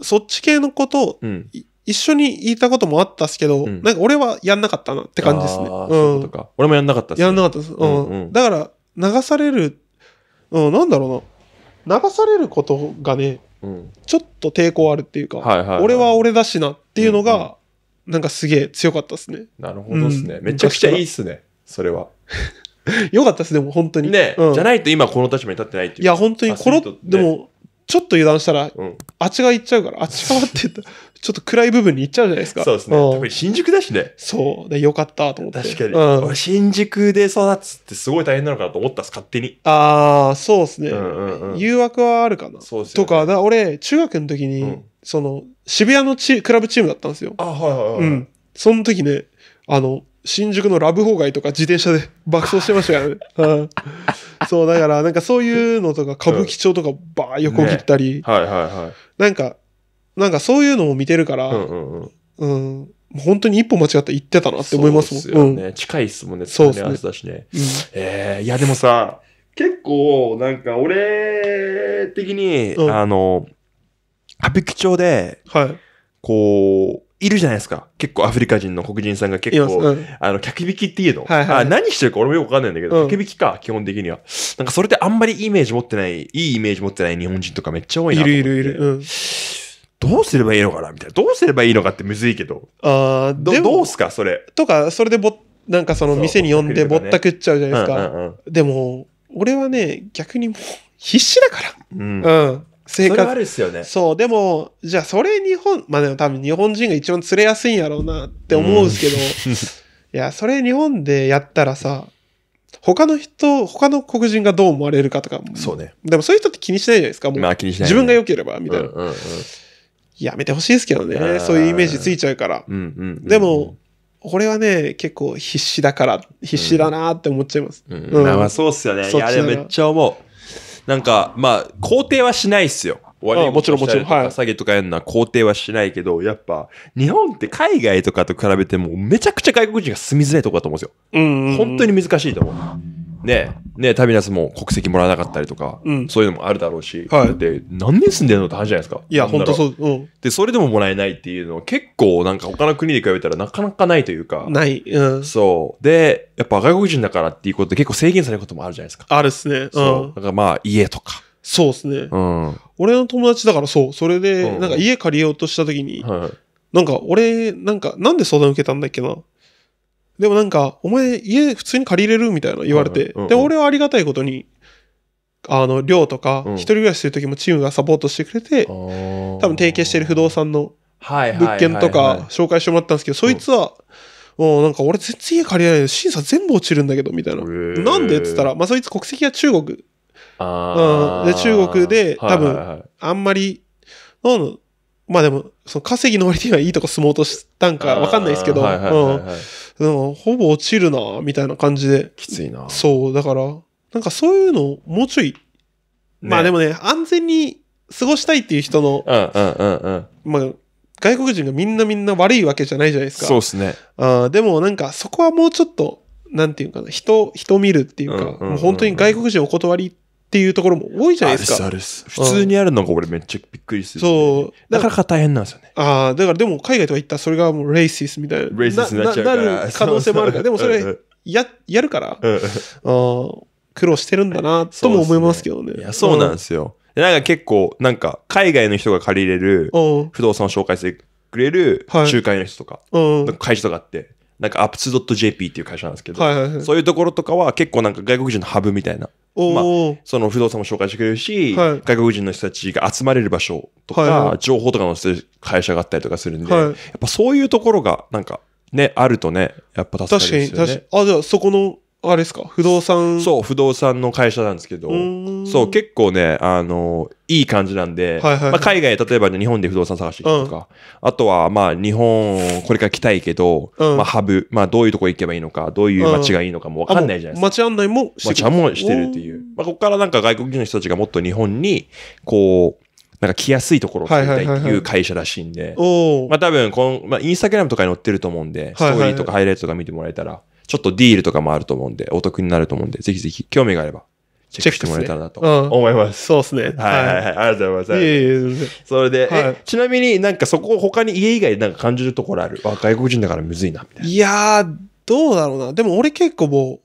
そっち系のことを、うん、一緒に言ったこともあったっすけど、うん、なんか俺はやんなかったなって感じですね。うん、そううことか。俺もやんなかったっす、ね、やんなかったです。うん。うんうん、だから、流される、うん、なんだろうな。流されることがね、うん、ちょっと抵抗あるっていうか、はいはい、はい、俺は俺だしなっていうのが、うんうん、なんかすげえ強かったっすね。なるほどっすね、めちゃくちゃいいっすね、それは。よかったです、でも本当に。ね、うん、じゃないと今この立場に立ってないっていう。いや、本当に、この、でも、ちょっと油断したら、うん、あっち側行っちゃうから、あっち側って言ったら、ちょっと暗い部分に行っちゃうじゃないですか。そうですね。うん、新宿だしね。そう。で、よかったと思って。確かに。うん、新宿で育つってすごい大変なのかなと思ったんです、勝手に。ああ、そうですね、うんうんうん、誘惑はあるかな。そうですね。とか、だ俺、中学の時に、うん、その、渋谷のチクラブチームだったんですよ。あ、はいはいはい。うん。その時ね、あの、新宿のラブホ街とか自転車で爆走してましたからね。そう、だからなんかそういうのとか歌舞伎町とかばー横切ったり、ね、はいはいはい。なんか、なんかそういうのも見てるから、うん、うんうん、本当に一歩間違って行ってたなって思いますもん。そうですね、うん、近いっすもんね、そうですね。だしね。うん、えー、いやでもさ、結構なんか俺的に、あの、歌舞伎町で、はい。こう、いるじゃないですか。結構アフリカ人の黒人さんが結構、うん、あの、客引きっていうの、はいはい、あ何してるか俺もよくわかんないんだけど、うん、客引きか、基本的には。なんかそれってあんまりイメージ持ってない、いいイメージ持ってない日本人とかめっちゃ多いなといるいるいる。うん、どうすればいいのかなみたいな。どうすればいいのかってむずいけど。ああ、どどうすかそれ。とか、それでぼ、なんかその店に呼んでぼったくっちゃうじゃないですか。でも、俺はね、逆にもう必死だから。うん。うん性格。それあるっすよね。そう、でも、じゃあそれ日本、まあでも多分日本人が一番釣れやすいんやろうなって思うんですけど、いや、それ日本でやったらさ、他の人、他の黒人がどう思われるかとか。そうね。でもそういう人って気にしないじゃないですか。もうまあ気にしない、ね、自分が良ければ、みたいな。うんうんうん、やめてほしいですけどね。そういうイメージついちゃうから。うんうんうんうん、でも、俺はね、結構必死だから、必死だなって思っちゃいます。うん。うんうん、まあそうっすよね。いや、めっちゃ思う。なんか、まあ、肯定はしないっすよ。わりもちろんもちろん。はい。詐欺とかやのは肯定はしないけど、やっぱ、日本って海外とかと比べても、めちゃくちゃ外国人が住みづらいとこだと思うんですよ。うん、うん、本当に難しいと思う。ねねタビナスも国籍もらわなかったりとか、うん、そういうのもあるだろうし、はい、で何年住んでるのって話じゃないですかいや本当そう、うん、でそれでももらえないっていうのは結構なんか他の国で比べたらなかなかないというかない、うん、そうでやっぱ外国人だからっていうことで結構制限されることもあるじゃないですかあるっすね、うん、そうだからまあ家とかそうっすね、うん、俺の友達だからそうそれでなんか家借りようとした時に、うん、なんか俺なんかなんで相談受けたんだっけなでもなんか、お前家普通に借りれるみたいな言われて、で、俺はありがたいことに、あの、寮とか、一人暮らしする時もチームがサポートしてくれて、多分提携してる不動産の物件とか紹介してもらったんですけど、そいつは、もうなんか俺全然家借りれない審査全部落ちるんだけど、みたいな。なんでって言ったら、まあそいつ国籍は中国。うん、で、中国で、多分、あんまり、まあでも、その稼ぎの割にはいいとこ住もうとしたんかわかんないですけど、うん。ほぼ落ちるな、みたいな感じで。きついな。そう、だから、なんかそういうの、もうちょい、ね、まあでもね、安全に過ごしたいっていう人の、まあ、外国人がみんなみんな悪いわけじゃないじゃないですか。そうですね。あでもなんかそこはもうちょっと、なんていうかな、人、人見るっていうか、もう本当に外国人お断りっていうところも多いじゃないですか。あるす普通にあるのが俺めっちゃびっくりする、ね、そう。だから大変なんですよね。ああ、だからでも海外とか行ったらそれがもうレイシスみたいな。レイシスになっちゃうから。可能性もあるから。でもそれや、やるから、あ苦労してるんだな、とも思いますけどね。ねいや、そうなんですよ。うん、なんか結構、なんか海外の人が借りれる不動産を紹介してくれる仲介の人とか、会社とかあって。なんか ups.jp っていう会社なんですけど、はいはいはい、そういうところとかは結構なんか外国人のハブみたいな、まあ、その不動産も紹介してくれるし、はい、外国人の人たちが集まれる場所とか、はいはい、情報とか載せる会社があったりとかするんで、はい、やっぱそういうところがなんかね、あるとね、やっぱ助かるですよね。確かに、確かに。あ、じゃあそこのあれですか不動産そう不動産の会社なんですけどそう結構ねあのいい感じなんで、まあ、海外例えば、日本で不動産探してとか、あとはまあ日本これから来たいけど、まあ、ハブ、まあ、どういうとこ行けばいいのかどういう街がいいのかもわかんないじゃないですか、街案内もしてる街もしてるっていう、まあ、ここからなんか外国人の人たちがもっと日本にこうなんか来やすいところを作りたいっていう会社らしいんで、まあ多分この、まあ、インスタグラムとかに載ってると思うんで、ストーリーとかハイライトとか見てもらえたら、ちょっとディールとかもあると思うんで、お得になると思うんで、ぜひぜひ興味があれば。チェックしてもらえたらなと思います。そうですね。はいはいはい。ありがとうございます。いいそれで、い、ちなみになんかそこ他に家以外でなんか感じるところある外国人だからむずいな、みたいな。いやー、どうだろうな。でも俺結構も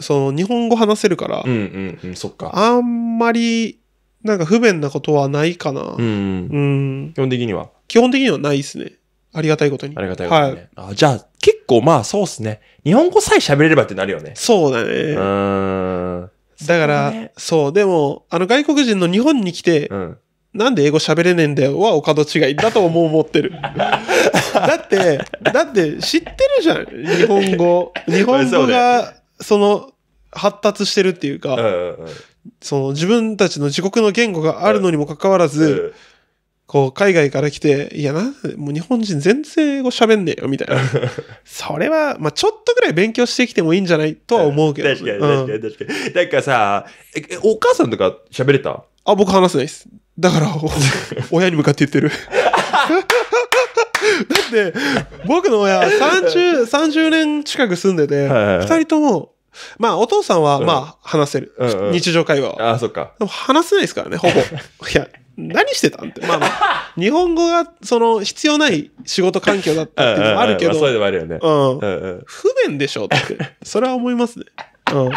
う、その日本語話せるから、うんうんうん、そっか。あんまり、なんか不便なことはないかな。うん。うん、基本的には基本的にはないですね。ありがたいことに。ありがたいことにね。あじゃあ、結構まあそうっすね。日本語さえ喋れればってなるよね。そうだね。うーん。だから、そう,、ねそう、でも、あの外国人の日本に来て、うん。なんで英語喋れねえんだよはお門違いだと思う思ってる。だって、だって知ってるじゃん。日本語。日本語が、その、発達してるっていうか、うんうんうん。その自分たちの自国の言語があるのにもかかわらず、こう、海外から来て、いやな、もう日本人全然英語喋んねえよ、みたいな。それは、まあちょっとぐらい勉強してきてもいいんじゃないとは思うけど、確かに、確かに、確かに。だん、なんかさ、え、お母さんとか喋れたあ、僕話せないです。だから、親に向かって言ってる。だって、僕の親、は30、30年近く住んでて、二人とも、まあ、お父さんは、まあ、話せる、うんうん日常会話は。あ、そっか。でも話せないですからね、ほぼ。いや、何してたんって。まあまあ、日本語が、その、必要ない仕事環境だったっていうのもあるけど。うんうんうんまあそういうのもあるよね。うん。うんうん不便でしょって。それは思いますね。うん。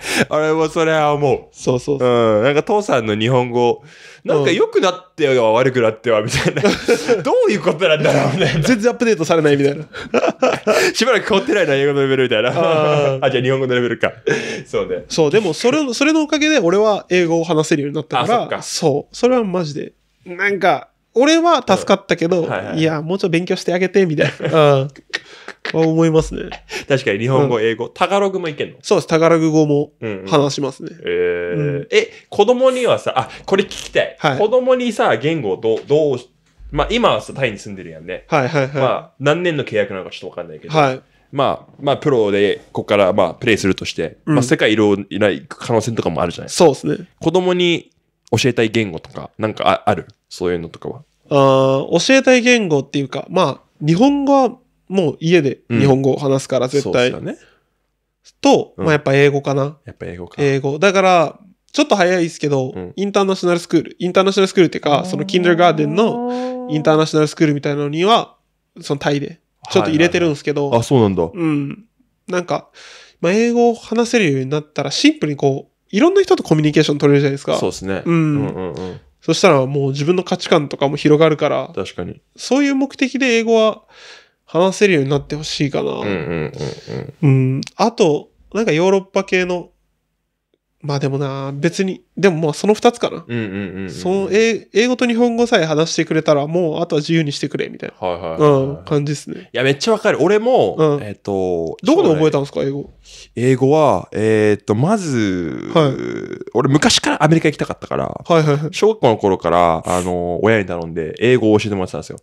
あれはそれは思う。そうそうそう。うん。なんか父さんの日本語、なんか良くなっては悪くなってはみたいな。どういうことなんだろうみたいな。全然アップデートされないみたいな。しばらく変わってないな、英語のレベルみたいな。ああ、じゃあ日本語のレベルか。そうね。そう、でもそれ、それのおかげで俺は英語を話せるようになったから、あそかそう。それはマジで。なんか、俺は助かったけど、うんはいはい、いや、もうちょっと勉強してあげて、みたいな。うんは思いますね。確かに日本語、英語、タガログもいけんのそうです。タガログ語もうん話しますね。えーうんえ、子供にはさ、あ、これ聞きたい。はい子供にさ、言語をどう、どうまあ今はさ、タイに住んでるやんね。はいはいはい。まあ、何年の契約なのかちょっとわかんないけど。はい。まあ、まあ、プロで、ここから、まあ、プレイするとして、うんまあ、世界いろいろない可能性とかもあるじゃないですか。そうですね。子供に教えたい言語とか、なんかああるそういうのとかは。ああ、教えたい言語っていうか、まあ、日本語はもう家で日本語を話すから絶対。そうですよね。と、まあやっぱ英語かな。やっぱ英語か。英語。だから、ちょっと早いですけど、インターナショナルスクール、インターナショナルスクールっていうか、そのキンダーガーデンのインターナショナルスクールみたいなのには、そのタイで、ちょっと入れてるんですけど、はいはいはい、あ、そうなんだ。うん。なんか、まあ、英語を話せるようになったら、シンプルにこう、いろんな人とコミュニケーション取れるじゃないですか。そうですね。うん。うんうんうんそしたらもう自分の価値観とかも広がるから、確かに。そういう目的で英語は話せるようになってほしいかな。うんうんうんうん。うん。あと、なんかヨーロッパ系の、まあでもな、別に、でもまあその二つかな。うんうんうん、うん、その英、英語と日本語さえ話してくれたら、もうあとは自由にしてくれ、みたいな。はいはい、はい、うん、感じですね。いや、めっちゃわかる。俺も、うん、えっ、ー、と、どこで覚えたんですか、英語。英語は、えっ、ー、と、まず、はい、俺昔からアメリカ行きたかったから、はいはい、はい、小学校の頃から、あの、親に頼んで、英語を教えてもらってたんですよ。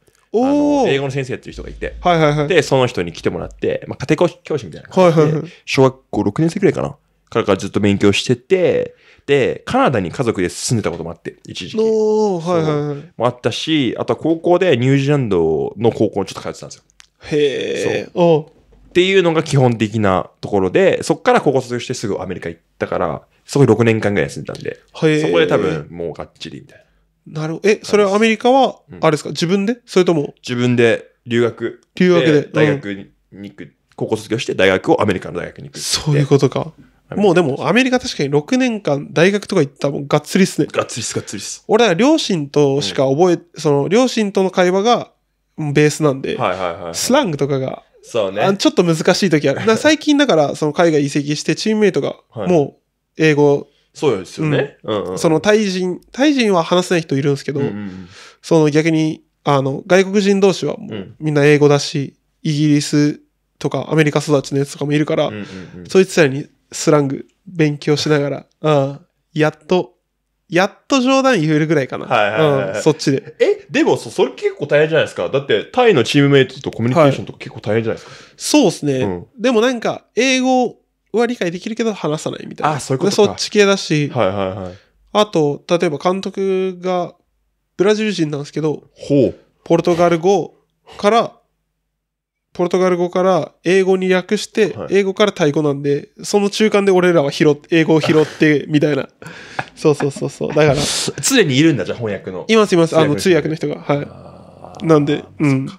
あの英語の先生っていう人がいて、はいはいはい、で、その人に来てもらって、まあ、家庭教師みたいな感じで、はいはいはい、小学校6年生くらいかな。からからずっと勉強してて、で、カナダに家族で住んでたこともあって、一時期。おはいはい、もあったし、あとは高校でニュージーランドの高校にちょっと通ってたんですよ。へえ。っていうのが基本的なところで、そこから高校卒業してすぐアメリカ行ったから、そこ6年間ぐらい住んでたんで、そこで多分もうがっちりみたいな。なるほど。え、それはアメリカは、あれですか、自分でそれとも自分で留学。留学で大学に行く、高校卒業して大学をアメリカの大学に行く。そういうことか。もうでもアメリカ確かに6年間大学とか行ったらもうがっつりっすね。がっつりっす、がっつりっす。俺は両親としか覚え、その両親との会話がベースなんで、はいはいはい。スラングとかが、そうね。あちょっと難しい時ある。最近だからその海外移籍してチームメイトがもう英語そうですよね。うんうんうん、そのタイ人、タイ人は話せない人いるんですけど、うんうん、その逆に、あの、外国人同士はもうみんな英語だし、イギリスとかアメリカ育ちのやつとかもいるから、うんうんうん、そいつらにスラング勉強しながら、あやっと、やっと冗談言えるぐらいかな。はいはいはいはい、うん、そっちで。え、でもそれ結構大変じゃないですか。だって、タイのチームメイトとコミュニケーションとか結構大変じゃないですか。はい、そうですね、うん、でもなんか、英語は理解できるけど話さないみたいな。あ、そういうことか。そっち系だし、はいはいはい。あと、例えば監督がブラジル人なんですけど、ほう。ポルトガル語から、ポルトガル語から英語に訳して、はい英語からタイ語なんで、その中間で俺らは拾っ英語を拾って、みたいな。そうそうそうそう。だから、常にいるんだ、じゃん、翻訳の。いますいます、あの通訳の人が。はい。なんで、うん。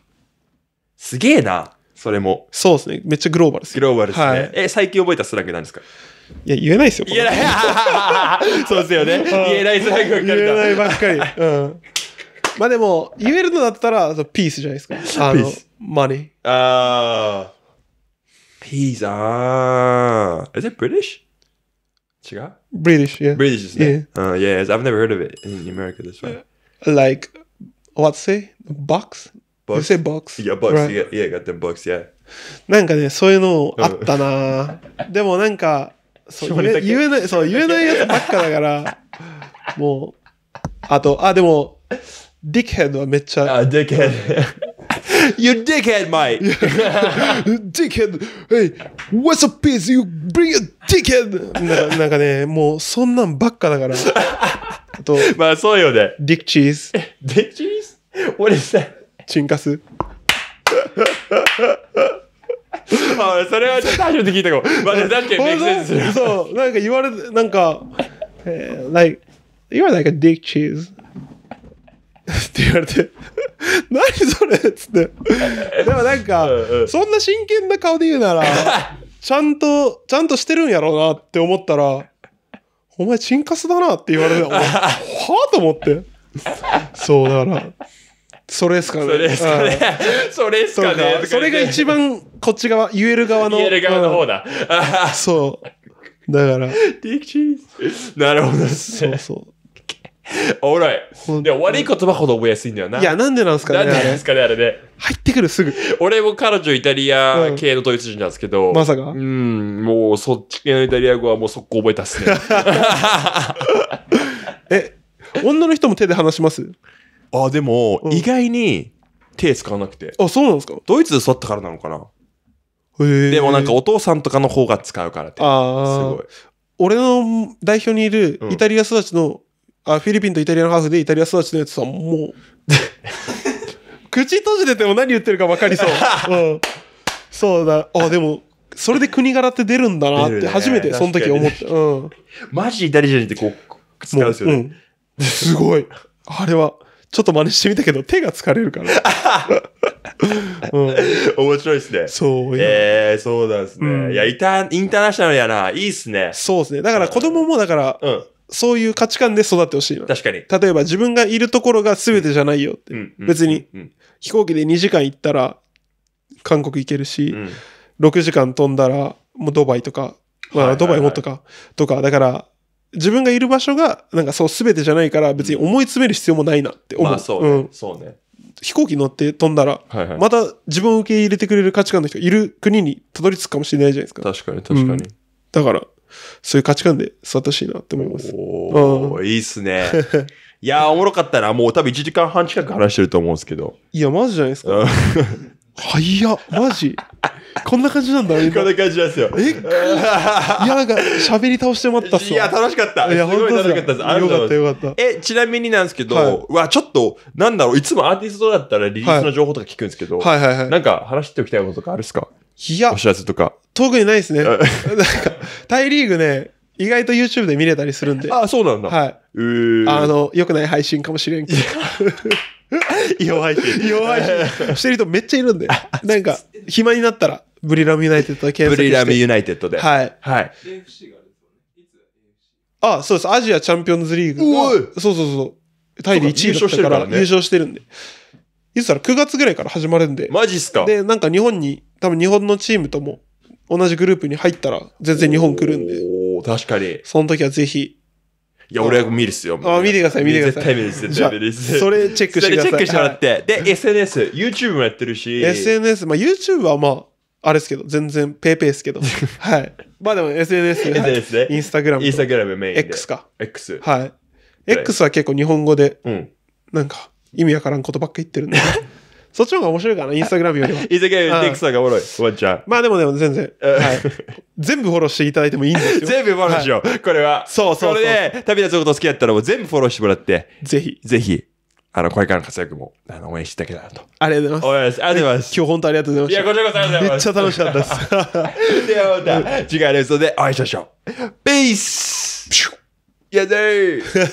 すげえな。それも。そうですね。めっちゃグローバルですグローバルですね。はいえ、最近覚えたスラングなんですかいや、言えないですよ。言えない。そうですよね。言えないスラグばっかり言えないばっかり。うん。まあでも、言えるのだったら、そうピースじゃないですか。あの Peace、マネー。あー。He's on. Is it British? 違う British, yeah. British ですね。Yeah. Uh, yes, I've never heard of it in America this way. Like, what say? Box? Bucks? You say Bucks? Yeah, Bucks. Right. You, got, yeah, got them Bucks, yeah. なんかね、そういうのあったな、ぁでもなんか、そう言え言えない、そう言えないやつばっかだから、もう、あと、あ、でも、ディックヘッドはめっちゃ。あ、ディックヘッド。You dickhead, mate! dickhead! Hey, what's up, piece? You bring a dickhead! ななんかね、もうそんなんばっかだから。あと、まあそうよね。ディックチーズ。ディックチーズ What is that? チンカスあそれはちょっと初めて聞いたかも。まあ、だって、メイクセンスする。そう、なんか言われて、なんか、えー、like, you're like a dick cheese. って言われて 何それっつってでもなんか、そんな真剣な顔で言うなら、ちゃんと、ちゃんとしてるんやろうなって思ったら、お前チンカスだなって言われて、はぁと思って。そう、だから、それですかね。それで すかね。それですかね。それが一番こっち側、言える側の。言える側の方だ。そう。だから。なるほど、ね、そうそう。おらい。で悪い言葉ほど覚えやすいんだよな。いや、なんでなんすかね。なんでなんすかね、あれ入ってくるすぐ。俺も彼女イタリア系のドイツ人なんですけど。まさかうん、もうそっち系のイタリア語はもう速攻覚えたっすね。え、女の人も手で話しますあ、でも、意外に手使わなくて。あ、そうなんですかドイツで育ったからなのかなへえ。でもなんかお父さんとかの方が使うからって。すあごあい。。俺の代表にいるイタリア育ちの、あ、フィリピンとイタリアのハーフでイタリア育ちのやつさ、もう、口閉じてても何言ってるか分かりそう。うん。そうだ。あ、でも、それで国柄って出るんだなって初めてその時思った。うん。マジイタリア人ってこう、使うんですよね。うんすごい。あれは、ちょっと真似してみたけど、手が疲れるから。うん、面白いですね。そう。ええー、そうなんですね。うん、いや、インターナショナルやな。いいっすね。そうですね。だから子供も、だから、うん、そういう価値観で育ってほしい確かに。例えば自分がいるところが全てじゃないよって。別に、飛行機で2時間行ったら、韓国行けるし、うん、6時間飛んだら、もうドバイとか、まあ、ドバイもっとか、とか、だから、自分がいる場所が、なんかそう全てじゃないから、別に思い詰める必要もないなって思う。まあそうね。うん、そうね。飛行機乗って飛んだら、また自分を受け入れてくれる価値観の人がいる国にたどり着くかもしれないじゃないですか。確かに確かに。うん、だから、そういう価値観で育ってほしいなって思います。おお、いいっすね。いやー、おもろかったな。もう多分1時間半近く話してると思うんですけど。いや、マジじゃないですか。早っマジこんな感じなんだこんな感じなんですよ。えいや、なんか、喋り倒してもらったっすいや、楽しかった。いや、すごい楽しかったです。あよかった、よかった。え、ちなみになんですけど、はい、わ、ちょっと、なんだろう、いつもアーティストだったらリリースの情報とか聞くんですけど、はい、はい、はいはい。なんか、話しておきたいこととかあるっすかいや。お知らせとか。特にないですね。なんか、タイリーグね、意外と YouTube で見れたりするんで。あ、そうなんだ。はい。あの、良くない配信かもしれんけど。弱いし。弱いし。してる人めっちゃいるんで。なんか、暇になったら、ブリラムユナイテッドで検索ブリラムユナイテッドで。はい。はい。あそうです。アジアチャンピオンズリーグが。そうそうそう。タイで1位だったから優勝してるんで。いつから9月ぐらいから始まるんで。マジっすかで、なんか日本に、多分日本のチームとも同じグループに入ったら全然日本来るんで。お確かに。その時はぜひいや、俺は見るっすよ。あ見てください、見てください。絶対見る絶対見るそれチェックしてください。チェックしてもらって。で、SNS、YouTube もやってるし。SNS、まあ YouTube はまあ、あれですけど、全然ペーペーですけど。はい。まあでも SNS で、SNS で、インスタグラム。インスタグラムメインで。X か。X。はい。X は結構日本語で、うん、なんか、意味わからんことばっか言ってるんで。そっちの方が面白いかな、インスタグラムよりは。インスタグラムよりテクサがおもろい。ワンちゃん。まあでもでも全然。はい。全部フォローしていただいてもいいんですよ。全部フォローしよう。これは。そうそう。これで、旅立つこと好きだったらもう全部フォローしてもらって。ぜひ。ぜひ。あの、これからの活躍も、あの、応援していただけたらと。ありがとうございます。ありがとうございます。今日本当ありがとうございました。いや、こちらこそありがとうございます。めっちゃ楽しかったです。ではまた、次回のエピソードでお会いしましょう。ペースやだー